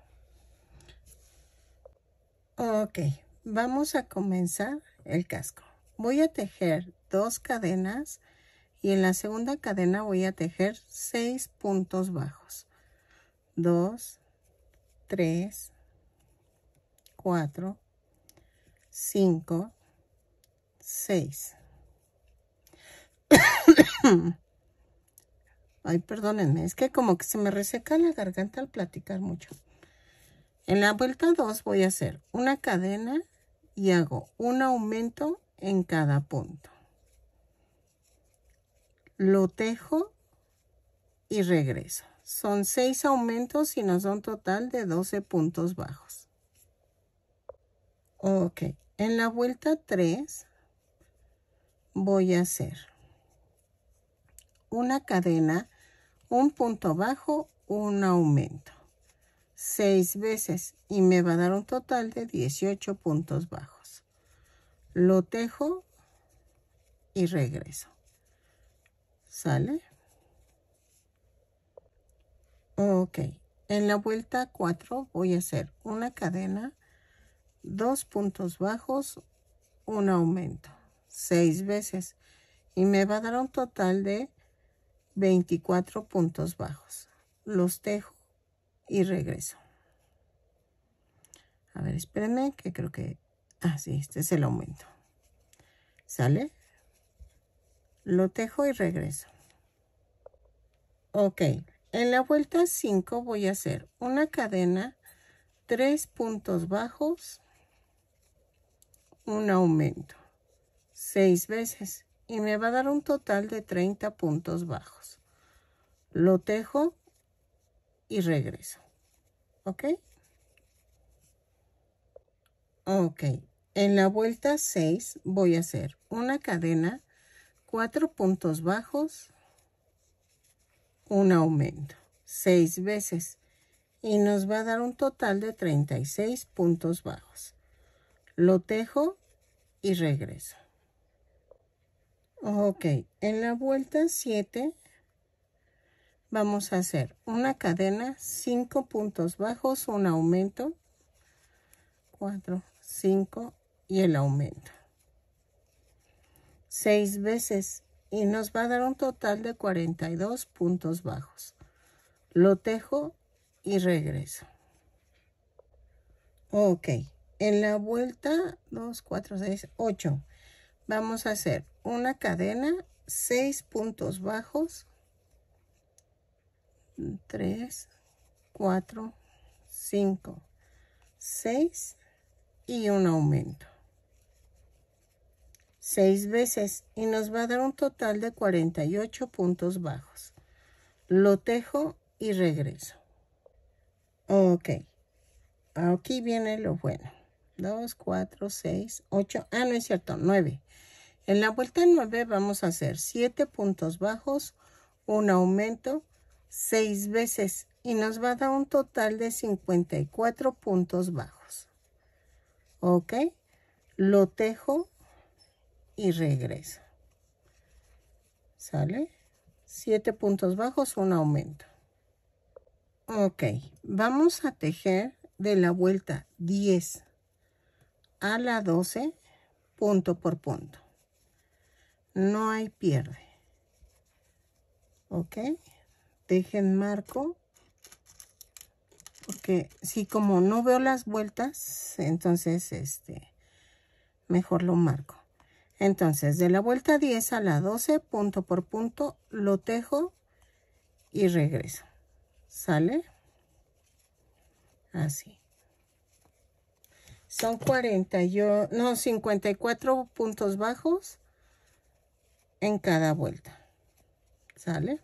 Ok, vamos a comenzar el casco. Voy a tejer dos cadenas y en la segunda cadena voy a tejer seis puntos bajos. 2, 3, 4, 5, 6. [COUGHS] Ay, perdónenme, es que como que se me reseca la garganta al platicar mucho. En la vuelta 2 voy a hacer una cadena y hago un aumento en cada punto. Lo tejo y regreso. Son 6 aumentos y nos da un total de 12 puntos bajos. Ok, en la vuelta 3 voy a hacer una cadena, un punto bajo, un aumento. Seis veces y me va a dar un total de 18 puntos bajos. Lo tejo y regreso. ¿Sale? Ok. En la vuelta 4 voy a hacer una cadena, dos puntos bajos, un aumento seis veces y me va a dar un total de 24 puntos bajos. Los tejo y regreso. A ver, espérenme que creo que... Ah, sí, este es el aumento. ¿Sale? Lo tejo y regreso. Ok, en la vuelta 5 voy a hacer una cadena, tres puntos bajos, un aumento seis veces y me va a dar un total de 30 puntos bajos. Lo tejo y regreso. ¿Ok? Ok. En la vuelta 6 voy a hacer una cadena, 4 puntos bajos, un aumento, 6 veces. Y nos va a dar un total de 36 puntos bajos. Lo tejo y regreso. Ok, en la vuelta 7 vamos a hacer una cadena, 5 puntos bajos, un aumento, 4, 5 y el aumento. 6 veces y nos va a dar un total de 42 puntos bajos. Lo tejo y regreso. Ok, en la vuelta 2, 4, 6, 8 vamos a hacer una cadena, 6 puntos bajos, 3, 4, 5, 6 y un aumento. 6 veces y nos va a dar un total de 48 puntos bajos. Lo tejo y regreso. Ok. Aquí viene lo bueno. 2, 4, 6, 8. Ah, no es cierto, 9. En la vuelta 9 vamos a hacer 7 puntos bajos, un aumento, 6 veces y nos va a dar un total de 54 puntos bajos. ¿Ok? Lo tejo y regreso. ¿Sale? 7 puntos bajos, un aumento. Ok, vamos a tejer de la vuelta 10 a la 12 punto por punto. No hay pierde. ¿Ok? Dejen marco. Porque si como no veo las vueltas, entonces este mejor lo marco. Entonces, de la vuelta 10 a la 12, punto por punto, lo tejo y regreso. ¿Sale? Así. Son 40, yo, no, 54 puntos bajos en cada vuelta. ¿Sale?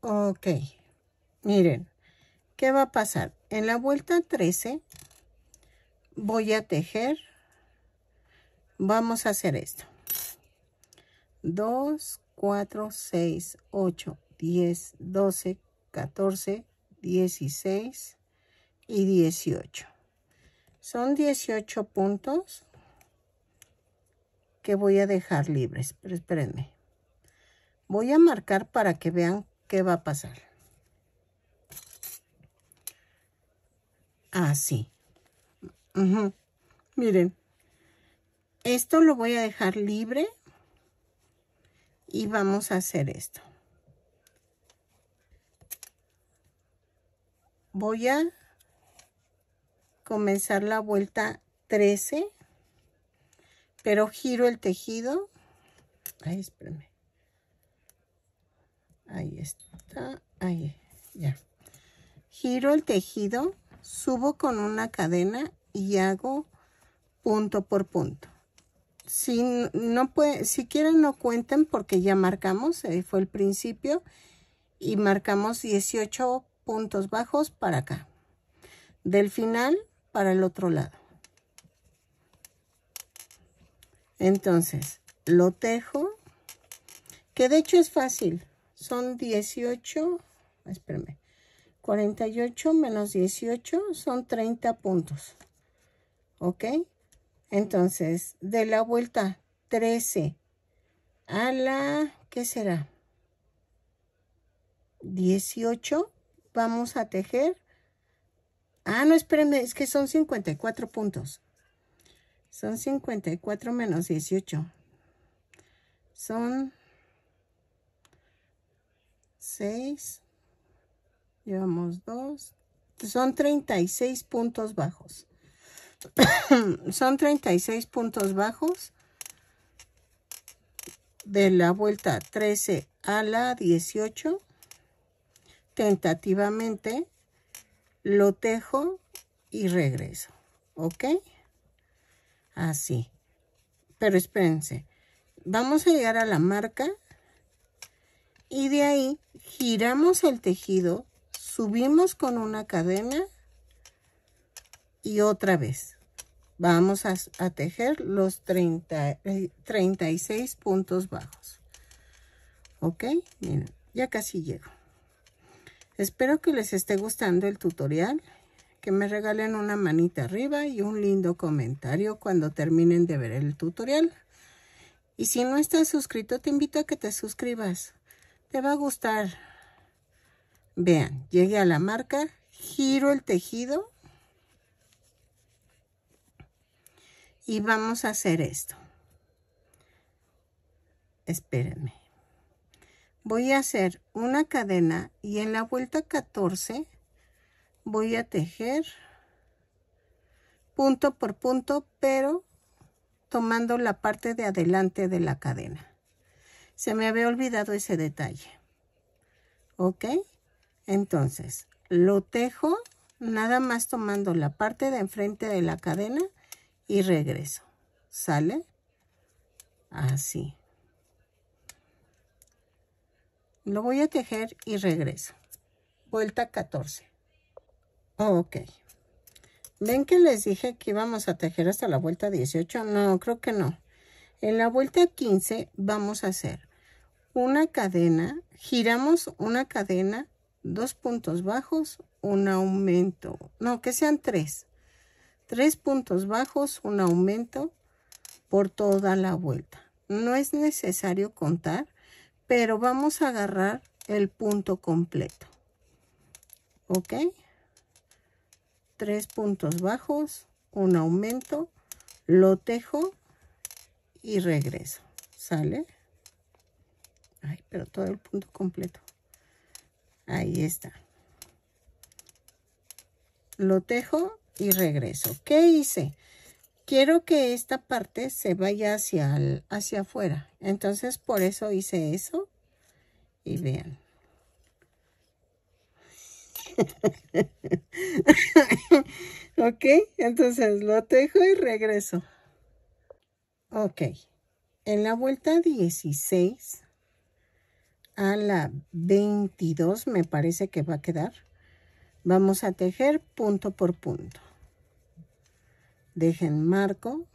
Ok. Miren, ¿qué va a pasar? En la vuelta 13 voy a tejer. Vamos a hacer esto. 2, 4, 6, 8, 10, 12, 14, 16 y 18. Son 18 puntos que voy a dejar libres. Pero espérenme. Voy a marcar para que vean qué va a pasar. Así. Ah, Miren. Esto lo voy a dejar libre. Y vamos a hacer esto. Voy a comenzar la vuelta 13 pero giro el tejido. Ahí Ahí está. Ahí, ya. Giro el tejido, subo con una cadena y hago punto por punto. Si, no si quieren no cuenten porque ya marcamos, ahí fue el principio, y marcamos 18 puntos bajos para acá. Del final para el otro lado. Entonces, lo tejo, que de hecho es fácil. Son 18, espérenme, 48 menos 18 son 30 puntos. ¿Ok? Entonces, de la vuelta 13 a la, ¿qué será? 18, vamos a tejer. Ah, no, espérenme, es que son 54 puntos. Son 54 menos 18. Son 6. Llevamos 2. Son 36 puntos bajos. [COUGHS] son 36 puntos bajos de la vuelta 13 a la 18 tentativamente lo tejo y regreso ok Así. Ah, Pero espérense. Vamos a llegar a la marca. Y de ahí giramos el tejido. Subimos con una cadena. Y otra vez. Vamos a, tejer los 30, 36 eh, puntos bajos. ¿Ok? Miren, ya casi llego. Espero que les esté gustando el tutorial que me regalen una manita arriba y un lindo comentario cuando terminen de ver el tutorial. Y si no estás suscrito, te invito a que te suscribas. Te va a gustar. Vean, llegué a la marca, giro el tejido y vamos a hacer esto. Espérenme. Voy a hacer una cadena y en la vuelta 14 voy a tejer punto por punto pero tomando la parte de adelante de la cadena se me había olvidado ese detalle ok entonces lo tejo nada más tomando la parte de enfrente de la cadena y regreso sale así lo voy a tejer y regreso vuelta 14 Oh, ok. ¿Ven que les dije que íbamos a tejer hasta la vuelta 18? No, creo que no. En la vuelta 15 vamos a hacer una cadena, giramos una cadena, dos puntos bajos, un aumento. No, que sean tres. Tres puntos bajos, un aumento por toda la vuelta. No es necesario contar, pero vamos a agarrar el punto completo. ¿Ok? tres puntos bajos, un aumento, lo tejo y regreso. ¿Sale? Ay, pero todo el punto completo. Ahí está. Lo tejo y regreso. ¿Qué hice? Quiero que esta parte se vaya hacia, hacia afuera. Entonces, por eso hice eso. Y vean. [LAUGHS] ok, entonces lo tejo y regreso. Ok, en la vuelta 16 a la 22 me parece que va a quedar. Vamos a tejer punto por punto. Dejen marco.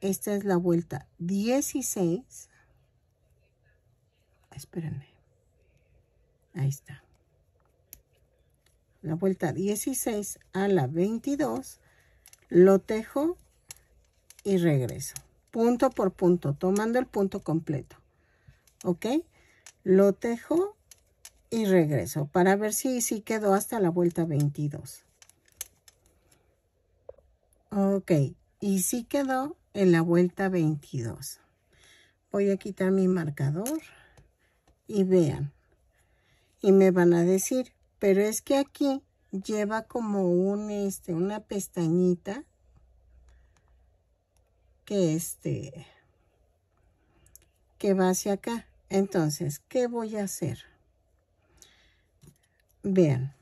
Esta es la vuelta 16. Espérenme. Ahí está la vuelta 16 a la 22, lo tejo y regreso. Punto por punto, tomando el punto completo. ¿Ok? Lo tejo y regreso para ver si, sí quedó hasta la vuelta 22. Ok, y si quedó en la vuelta 22. Voy a quitar mi marcador y vean. Y me van a decir pero es que aquí lleva como un, este, una pestañita que este, que va hacia acá. Entonces, ¿qué voy a hacer? Vean.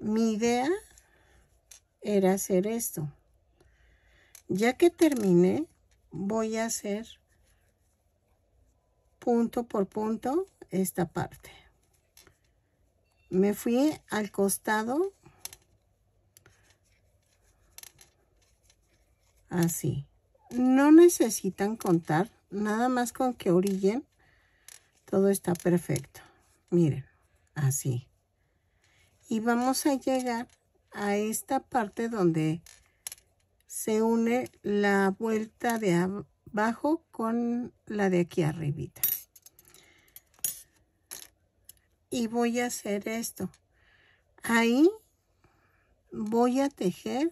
Mi idea era hacer esto. Ya que terminé, voy a hacer punto por punto esta parte me fui al costado así no necesitan contar nada más con que orillen todo está perfecto miren así y vamos a llegar a esta parte donde se une la vuelta de abajo con la de aquí arribita y voy a hacer esto. Ahí voy a tejer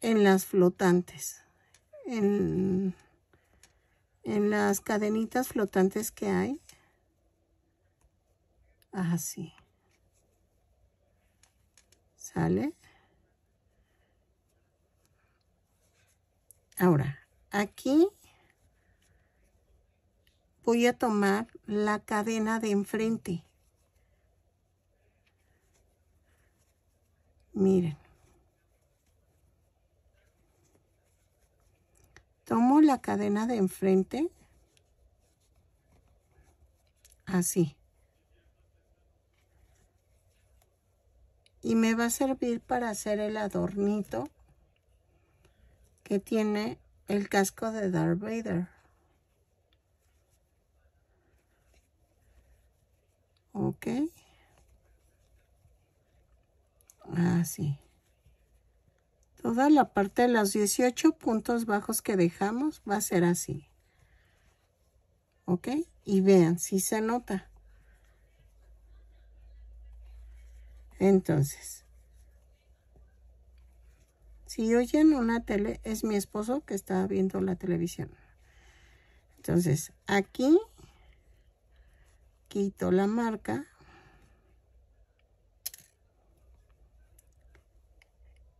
en las flotantes. En, las cadenitas flotantes que hay. Así. ¿Sale? Ahora, aquí voy a tomar la cadena de enfrente. Miren. Tomo la cadena de enfrente. Así. y me va a servir para hacer el adornito que tiene el casco de Darth Vader. ok así ah, toda la parte de los 18 puntos bajos que dejamos va a ser así ok y vean si se nota entonces si oyen una tele es mi esposo que está viendo la televisión entonces aquí quito la marca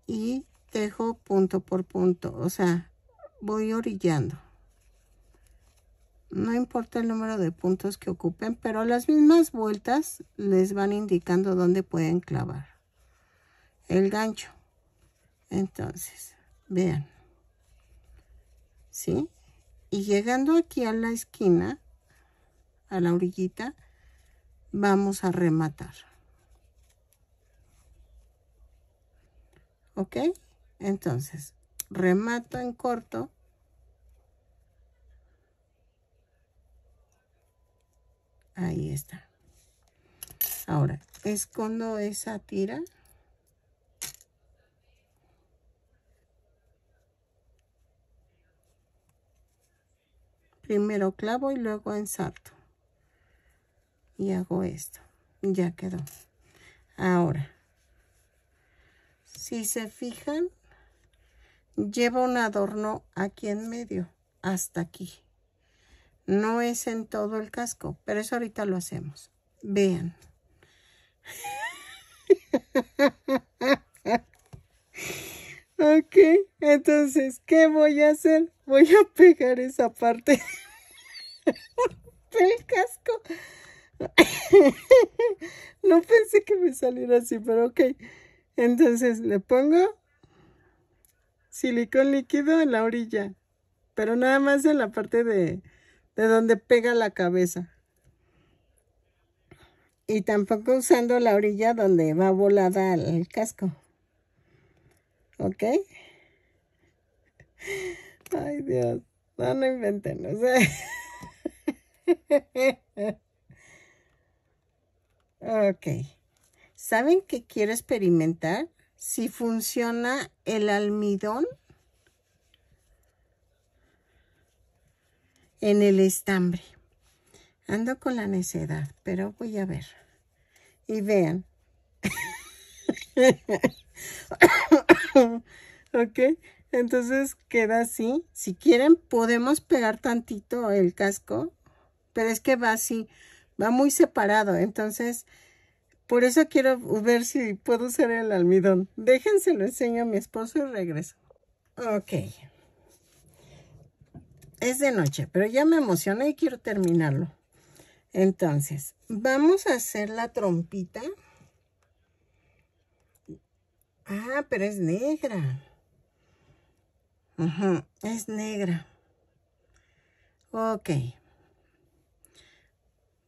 y dejo punto por punto o sea voy orillando no importa el número de puntos que ocupen pero las mismas vueltas les van indicando dónde pueden clavar el gancho entonces vean ¿sí? y llegando aquí a la esquina a la orillita vamos a rematar. ¿Ok? Entonces, remato en corto. Ahí está. Ahora, escondo esa tira. Primero clavo y luego ensarto y hago esto ya quedó ahora si se fijan Llevo un adorno aquí en medio hasta aquí no es en todo el casco pero eso ahorita lo hacemos vean [LAUGHS] ok entonces qué voy a hacer voy a pegar esa parte [LAUGHS] del casco [LAUGHS] no pensé que me saliera así, pero ok. Entonces le pongo silicón líquido en la orilla, pero nada más en la parte de, de donde pega la cabeza. Y tampoco usando la orilla donde va volada el casco. ¿Ok? Ay, Dios. No, no inventen, no sé. [LAUGHS] Ok. ¿Saben que quiero experimentar? Si funciona el almidón en el estambre. Ando con la necedad, pero voy a ver. Y vean. [COUGHS] ok, entonces queda así. Si quieren, podemos pegar tantito el casco, pero es que va así va muy separado. Entonces, por eso quiero ver si puedo usar el almidón. Déjense, lo enseño a mi esposo y regreso. Ok. Es de noche, pero ya me emocioné y quiero terminarlo. Entonces, vamos a hacer la trompita. Ah, pero es negra. Ajá, es negra. Ok.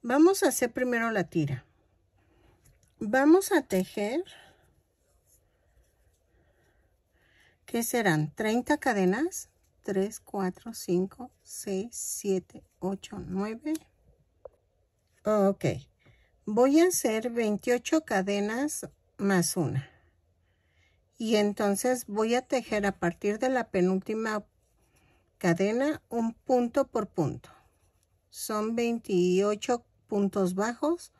Vamos a hacer primero la tira. Vamos a tejer, ¿qué serán? 30 cadenas, 3, 4, 5, 6, 7, 8, 9. Ok, voy a hacer 28 cadenas más una. Y entonces voy a tejer a partir de la penúltima cadena un punto por punto. Son 28 puntos bajos,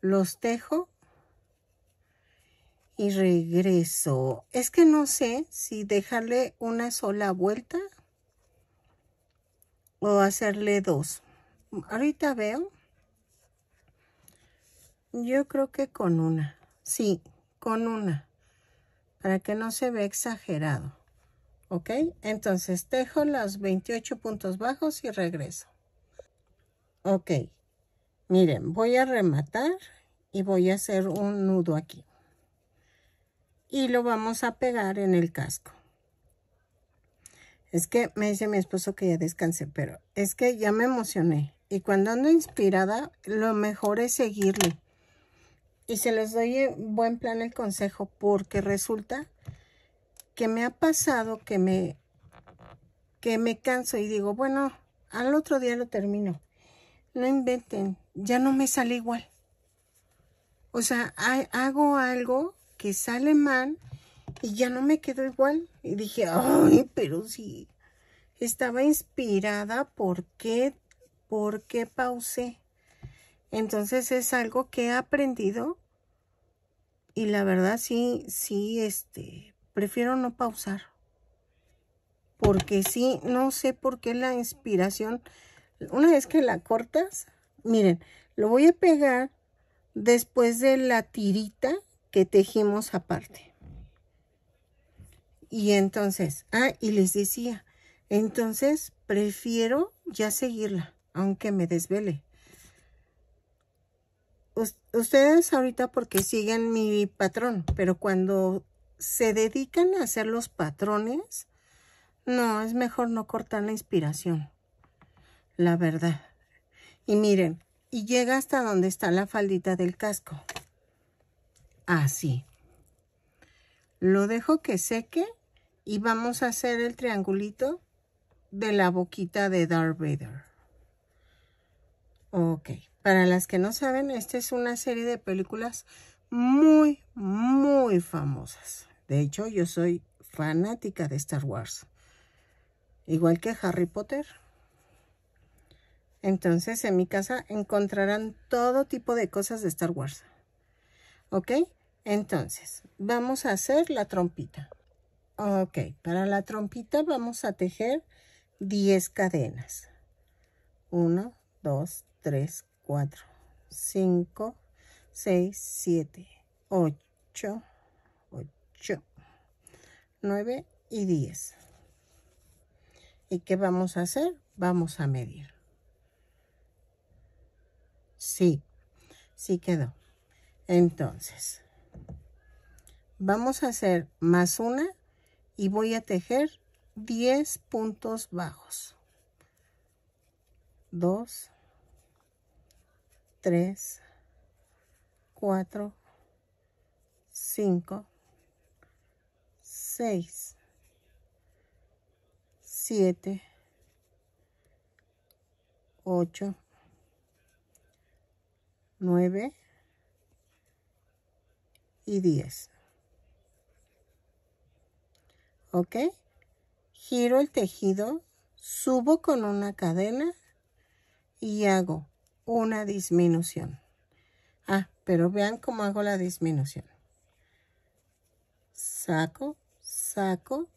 los tejo y regreso. Es que no sé si dejarle una sola vuelta o hacerle dos. Ahorita veo. Yo creo que con una. Sí, con una. Para que no se vea exagerado. ¿Ok? Entonces tejo los 28 puntos bajos y regreso. Ok miren voy a rematar y voy a hacer un nudo aquí y lo vamos a pegar en el casco es que me dice mi esposo que ya descanse pero es que ya me emocioné y cuando ando inspirada lo mejor es seguirle y se les doy buen plan el consejo porque resulta que me ha pasado que me que me canso y digo bueno al otro día lo termino no inventen ya no me sale igual. O sea, hago algo que sale mal y ya no me quedo igual. Y dije, ay, pero sí, estaba inspirada, ¿por qué, por qué pausé? Entonces es algo que he aprendido y la verdad sí, sí, este, prefiero no pausar. Porque sí, no sé por qué la inspiración, una vez que la cortas, miren, lo voy a pegar después de la tirita que tejimos aparte. Y entonces, ah, y les decía, entonces prefiero ya seguirla, aunque me desvele. Ustedes ahorita porque siguen mi patrón, pero cuando se dedican a hacer los patrones, no, es mejor no cortar la inspiración, la verdad. Y miren, y llega hasta donde está la faldita del casco. Así. Lo dejo que seque y vamos a hacer el triangulito de la boquita de Darth Vader. Ok, para las que no saben, esta es una serie de películas muy, muy famosas. De hecho, yo soy fanática de Star Wars. Igual que Harry Potter. Entonces, en mi casa encontrarán todo tipo de cosas de Star Wars. ¿Ok? Entonces, vamos a hacer la trompita. Ok, para la trompita vamos a tejer 10 cadenas. 1, 2, 3, 4, 5, 6, 7, 8, 8, 9 y 10. ¿Y qué vamos a hacer? Vamos a medir. Sí, sí quedó. Entonces, vamos a hacer más una y voy a tejer 10 puntos bajos. 2, 3, 4, 5, 6, 7, 8, 9 y 10. ¿Ok? Giro el tejido, subo con una cadena y hago una disminución. Ah, pero vean cómo hago la disminución. Saco, saco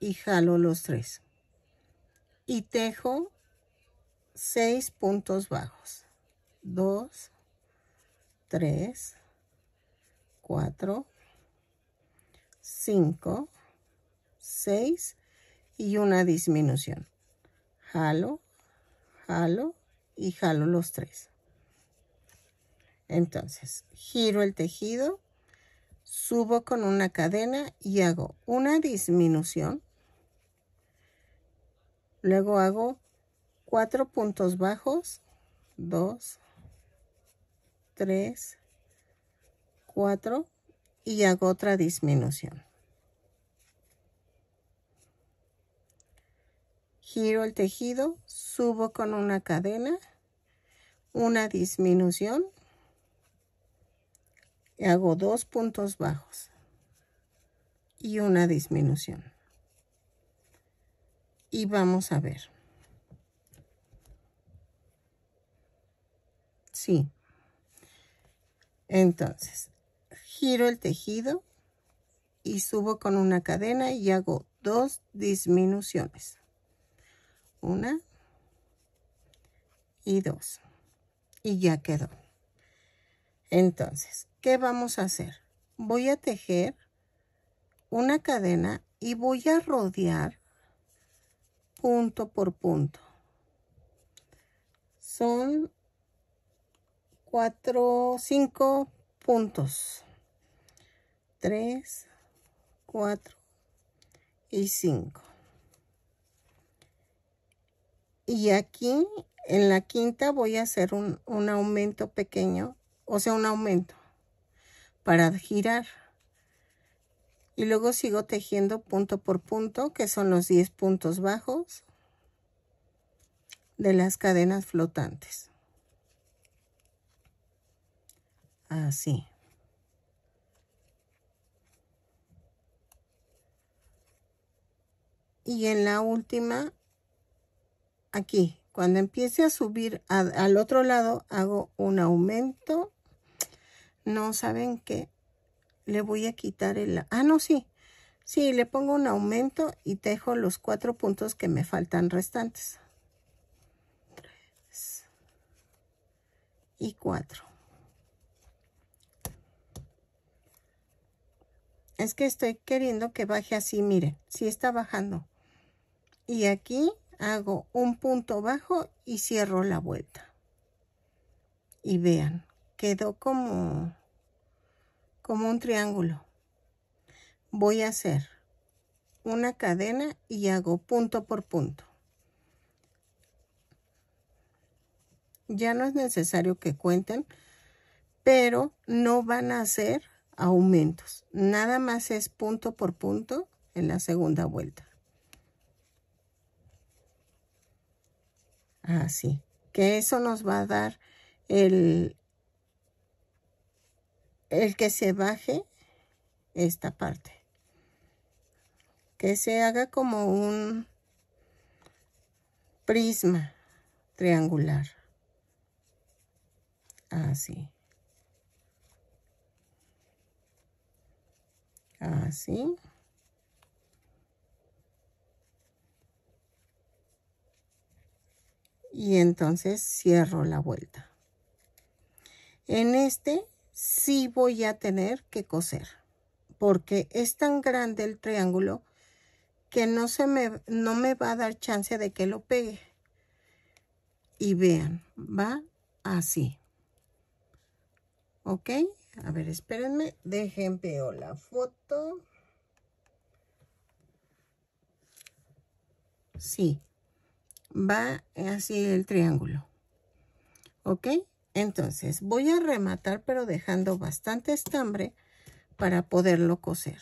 y jalo los tres. Y tejo seis puntos bajos. 2, 3, 4, 5, 6 y una disminución. Jalo, jalo y jalo los tres. Entonces, giro el tejido, subo con una cadena y hago una disminución. Luego hago cuatro puntos bajos, 2, 3, 4 y hago otra disminución. Giro el tejido, subo con una cadena, una disminución y hago dos puntos bajos y una disminución. Y vamos a ver. Sí, entonces, giro el tejido y subo con una cadena y hago dos disminuciones. Una y dos. Y ya quedó. Entonces, ¿qué vamos a hacer? Voy a tejer una cadena y voy a rodear punto por punto. Son 4, 5 puntos. 3, 4 y 5. Y aquí en la quinta voy a hacer un, un aumento pequeño, o sea un aumento para girar. Y luego sigo tejiendo punto por punto, que son los 10 puntos bajos de las cadenas flotantes. Así. Ah, y en la última, aquí, cuando empiece a subir al otro lado, hago un aumento. No, ¿saben que Le voy a quitar el... Ah, no, sí. Sí, le pongo un aumento y tejo los cuatro puntos que me faltan restantes. y cuatro. Es que estoy queriendo que baje así, miren, si está bajando. Y aquí hago un punto bajo y cierro la vuelta. Y vean, quedó como, como un triángulo. Voy a hacer una cadena y hago punto por punto. Ya no es necesario que cuenten, pero no van a hacer aumentos. Nada más es punto por punto en la segunda vuelta. Así. Ah, que eso nos va a dar el, el que se baje esta parte. Que se haga como un prisma triangular. Así. Ah, así. Y entonces cierro la vuelta. En este sí voy a tener que coser porque es tan grande el triángulo que no, se me, no me va a dar chance de que lo pegue. Y vean, va así. ¿Ok? A ver, espérenme. Dejen peor la foto. Sí. Va así el triángulo. ¿Ok? Entonces, voy a rematar, pero dejando bastante estambre para poderlo coser.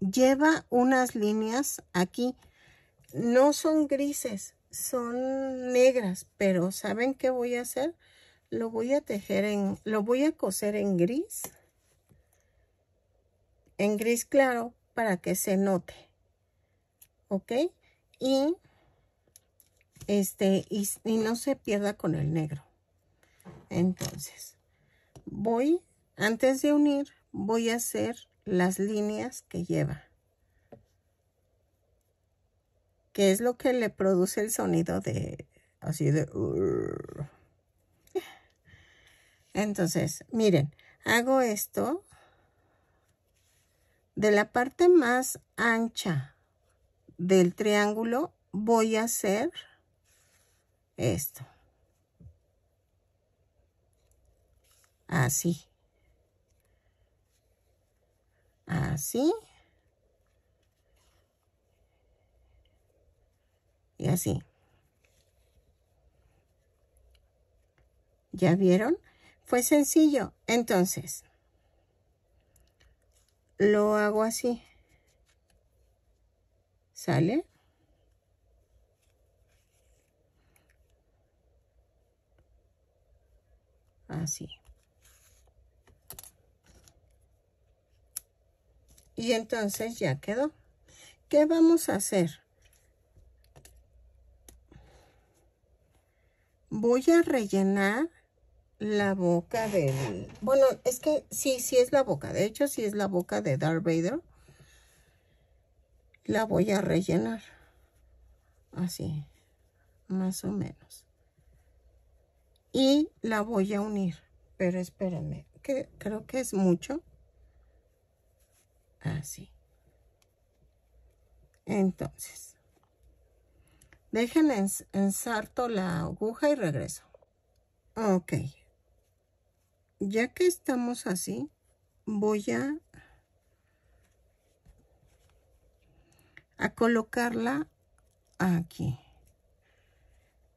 Lleva unas líneas aquí. No son grises, son negras, pero ¿saben qué voy a hacer? Lo voy a tejer en, lo voy a coser en gris, en gris claro, para que se note, ¿ok? Y, este, y, y no se pierda con el negro. Entonces, voy, antes de unir, voy a hacer las líneas que lleva. es lo que le produce el sonido de así de... Entonces, miren, hago esto de la parte más ancha del triángulo voy a hacer esto. Así. Así. Y así. ¿Ya vieron? Fue sencillo. Entonces, lo hago así. ¿Sale? Así. Y entonces ya quedó. ¿Qué vamos a hacer? voy a rellenar la boca del... Bueno, es que sí, sí es la boca. De hecho, sí es la boca de Darth Vader. La voy a rellenar. Así, más o menos. Y la voy a unir. Pero espérenme, que creo que es mucho. Así. Entonces, Dejen ensarto la aguja y regreso. Ok. Ya que estamos así, voy a, a colocarla aquí.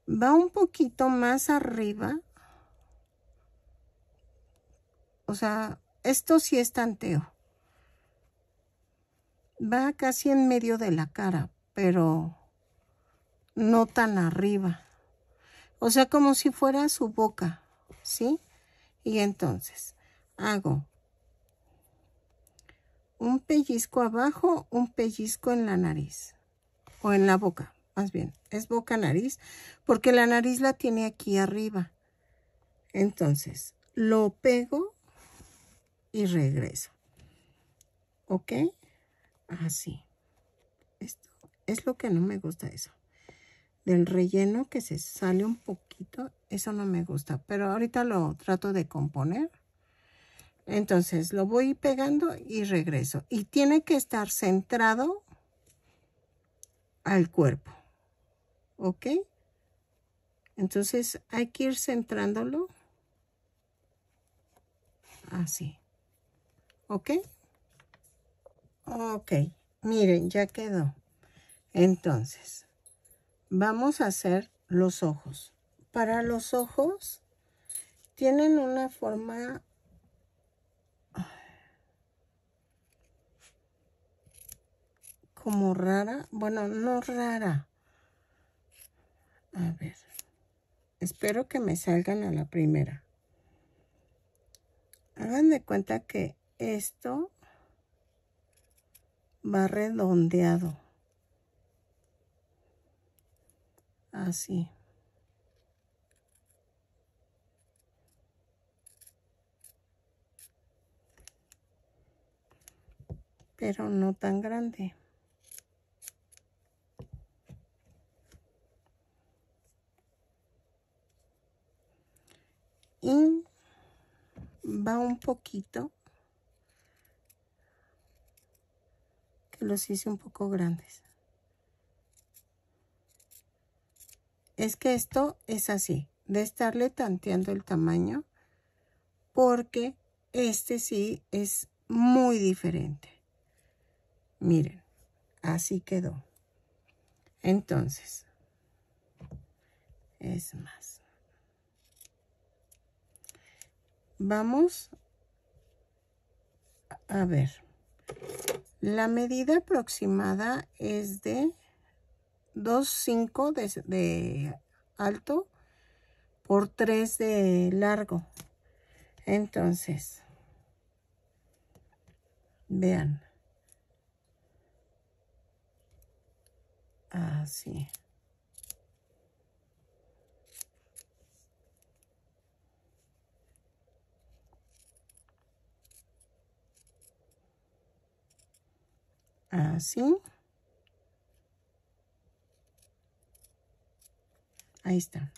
Va un poquito más arriba. O sea, esto sí es tanteo. Va casi en medio de la cara, pero no tan arriba. O sea, como si fuera su boca, ¿sí? Y entonces hago un pellizco abajo, un pellizco en la nariz o en la boca, más bien, es boca-nariz, porque la nariz la tiene aquí arriba. Entonces, lo pego y regreso. ¿Ok? Así. Esto es lo que no me gusta eso del relleno que se sale un poquito. Eso no me gusta, pero ahorita lo trato de componer. Entonces lo voy pegando y regreso. Y tiene que estar centrado al cuerpo. ¿Ok? Entonces hay que ir centrándolo así. ¿Ok? Ok, miren, ya quedó. Entonces, Vamos a hacer los ojos. Para los ojos tienen una forma... Como rara. Bueno, no rara. A ver. Espero que me salgan a la primera. Hagan de cuenta que esto va redondeado. Así. Ah, Pero no tan grande. Y va un poquito. Que los hice un poco grandes. es que esto es así, de estarle tanteando el tamaño, porque este sí es muy diferente. Miren, así quedó. Entonces, es más. Vamos a ver. La medida aproximada es de 2,5 de, de alto por 3 de largo. Entonces, vean. Así. Así. Ahí está.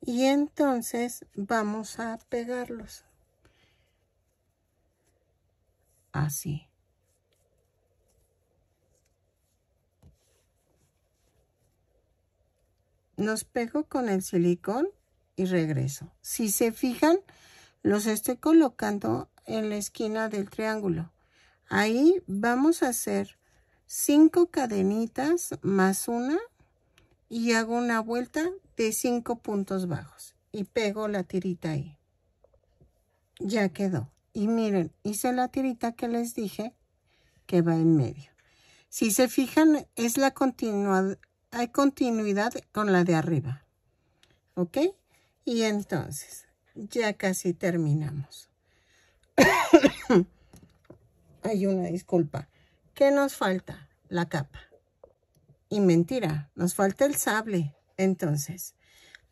Y entonces vamos a pegarlos. Así. Nos pego con el silicón y regreso. Si se fijan, los estoy colocando en la esquina del triángulo. Ahí vamos a hacer Cinco cadenitas más una y hago una vuelta de cinco puntos bajos y pego la tirita ahí. Ya quedó. Y miren, hice la tirita que les dije que va en medio. Si se fijan, es la continuidad, hay continuidad con la de arriba. ¿Ok? Y entonces, ya casi terminamos. hay [COUGHS] una disculpa. ¿Qué nos falta? La capa. Y mentira, nos falta el sable. Entonces,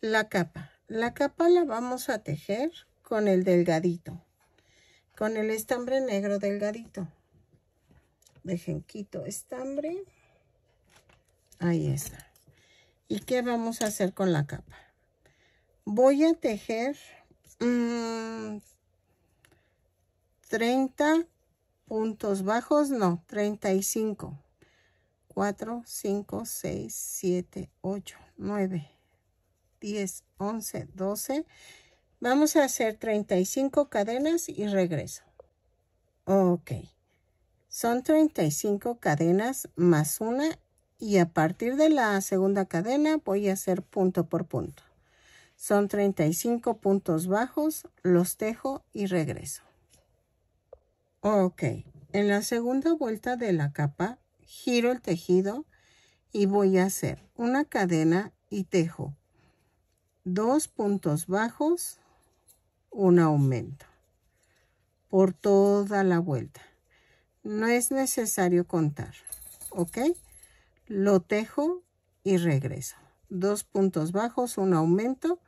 la capa. La capa la vamos a tejer con el delgadito. Con el estambre negro delgadito. Dejen, quito estambre. Ahí está. ¿Y qué vamos a hacer con la capa? Voy a tejer mmm, 30 puntos bajos, no, 35. 4, 5, 6, 7, 8, 9, 10, 11, 12. Vamos a hacer 35 cadenas y regreso. Ok. Son 35 cadenas más una y a partir de la segunda cadena voy a hacer punto por punto. Son 35 puntos bajos, los tejo y regreso. Oh, ok, en la segunda vuelta de la capa giro el tejido y voy a hacer una cadena y tejo dos puntos bajos, un aumento por toda la vuelta. No es necesario contar, ¿ok? Lo tejo y regreso. Dos puntos bajos, un aumento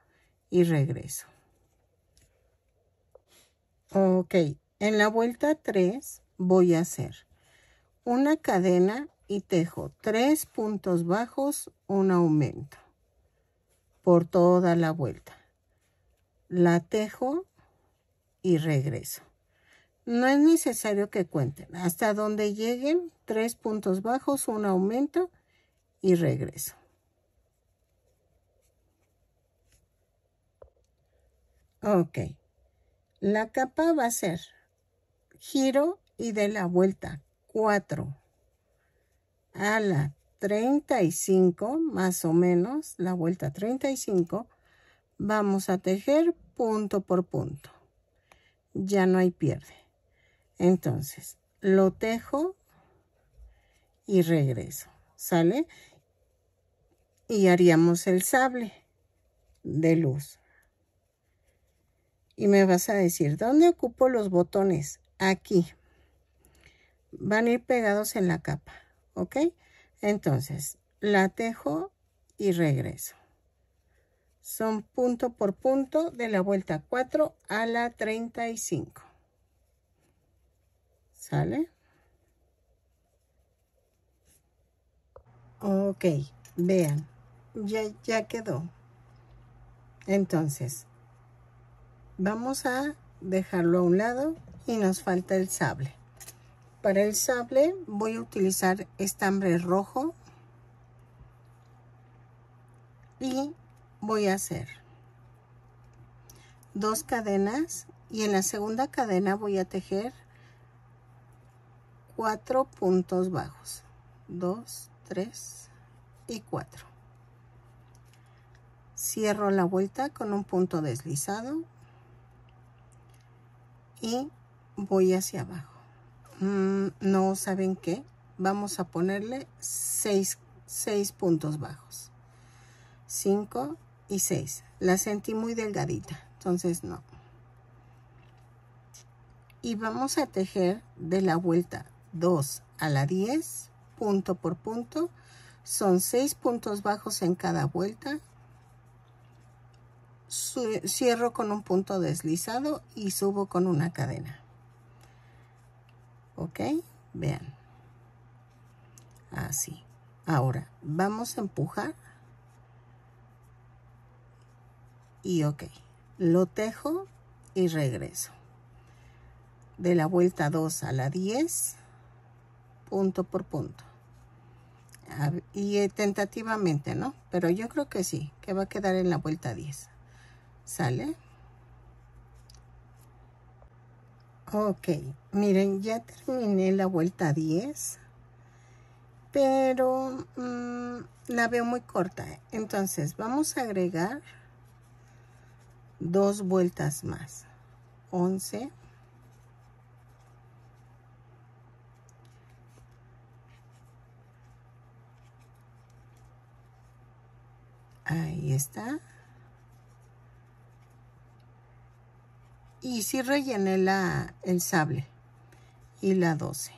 y regreso. Ok, en la vuelta 3 voy a hacer una cadena y tejo 3 puntos bajos, un aumento por toda la vuelta. La tejo y regreso. No es necesario que cuenten. Hasta donde lleguen, 3 puntos bajos, un aumento y regreso. Ok. La capa va a ser giro y de la vuelta 4 a la 35 más o menos la vuelta 35 vamos a tejer punto por punto ya no hay pierde entonces lo tejo y regreso sale y haríamos el sable de luz y me vas a decir dónde ocupo los botones aquí. Van a ir pegados en la capa, ¿ok? Entonces, la tejo y regreso. Son punto por punto de la vuelta 4 a la 35. ¿Sale? Ok, vean, ya, ya quedó. Entonces, vamos a dejarlo a un lado y nos falta el sable. Para el sable voy a utilizar estambre rojo y voy a hacer dos cadenas y en la segunda cadena voy a tejer cuatro puntos bajos dos tres y cuatro cierro la vuelta con un punto deslizado y voy hacia abajo. Mm, no, ¿saben qué? Vamos a ponerle 6, 6 puntos bajos. 5 y 6. La sentí muy delgadita, entonces no. Y vamos a tejer de la vuelta 2 a la 10, punto por punto. Son 6 puntos bajos en cada vuelta. Cierro con un punto deslizado y subo con una cadena. ¿Ok? Vean. Así. Ahora, vamos a empujar. Y ok. Lo tejo y regreso. De la vuelta 2 a la 10, punto por punto. Y eh, tentativamente, ¿no? Pero yo creo que sí, que va a quedar en la vuelta 10. ¿Sale? Ok, miren, ya terminé la vuelta 10, pero mm, la veo muy corta. Entonces, vamos a agregar dos vueltas más. 11. Ahí está. y sí rellené la, el sable y la 12.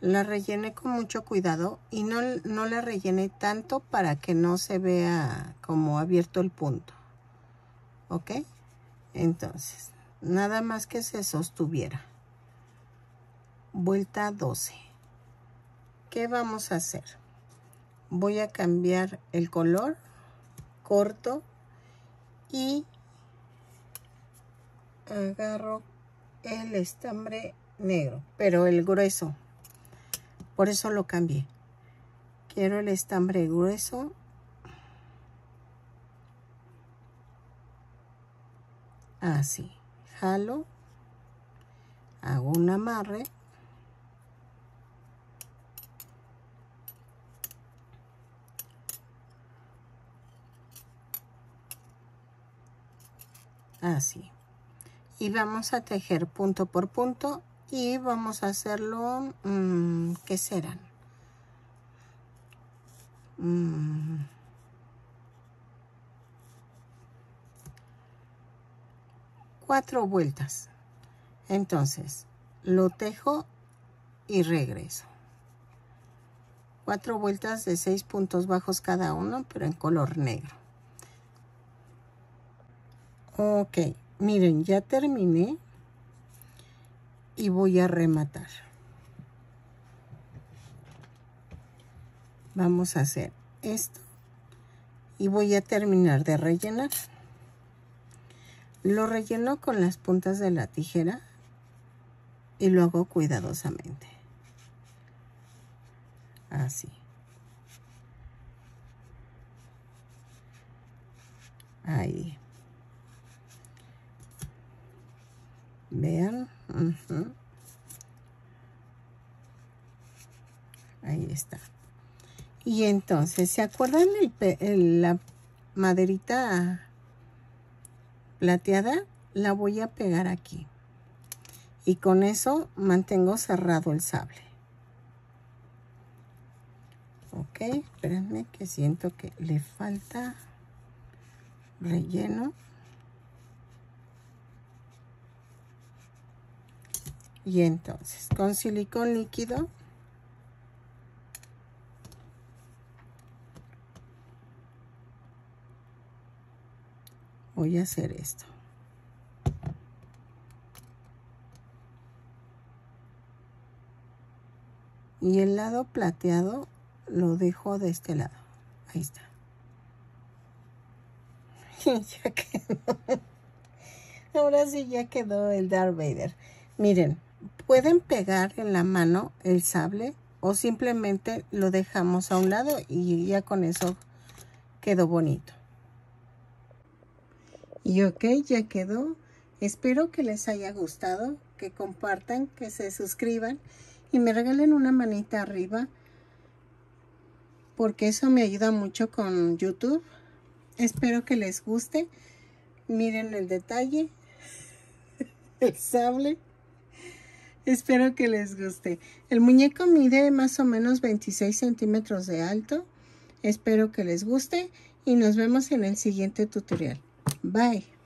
La rellené con mucho cuidado y no, no la rellené tanto para que no se vea como abierto el punto. ¿Ok? Entonces, nada más que se sostuviera. Vuelta 12. ¿Qué vamos a hacer? Voy a cambiar el color corto y agarro el estambre negro, pero el grueso. Por eso lo cambié. Quiero el estambre grueso. Así. Jalo. Hago un amarre. así ah, y vamos a tejer punto por punto y vamos a hacerlo mm, que serán mm. cuatro vueltas entonces lo tejo y regreso cuatro vueltas de seis puntos bajos cada uno pero en color negro Ok, miren, ya terminé y voy a rematar. Vamos a hacer esto y voy a terminar de rellenar. Lo relleno con las puntas de la tijera y lo hago cuidadosamente. Así. Ahí. Vean. Ahí está. Y entonces, ¿se acuerdan el, la maderita plateada? La voy a pegar aquí. Y con eso mantengo cerrado el sable. Ok, espérenme que siento que le falta relleno. Y entonces, con silicón líquido, voy a hacer esto. Y el lado plateado lo dejo de este lado. Ahí está. Y [LAUGHS] ya quedó. Ahora sí ya quedó el Darth Vader. Miren, pueden pegar en la mano el sable o simplemente lo dejamos a un lado y ya con eso quedó bonito. Y ok, ya quedó. Espero que les haya gustado, que compartan, que se suscriban y me regalen una manita arriba porque eso me ayuda mucho con YouTube. Espero que les guste. Miren el detalle, [LAUGHS] el sable. Espero que les guste. El muñeco mide más o menos 26 centímetros de alto. Espero que les guste y nos vemos en el siguiente tutorial. Bye.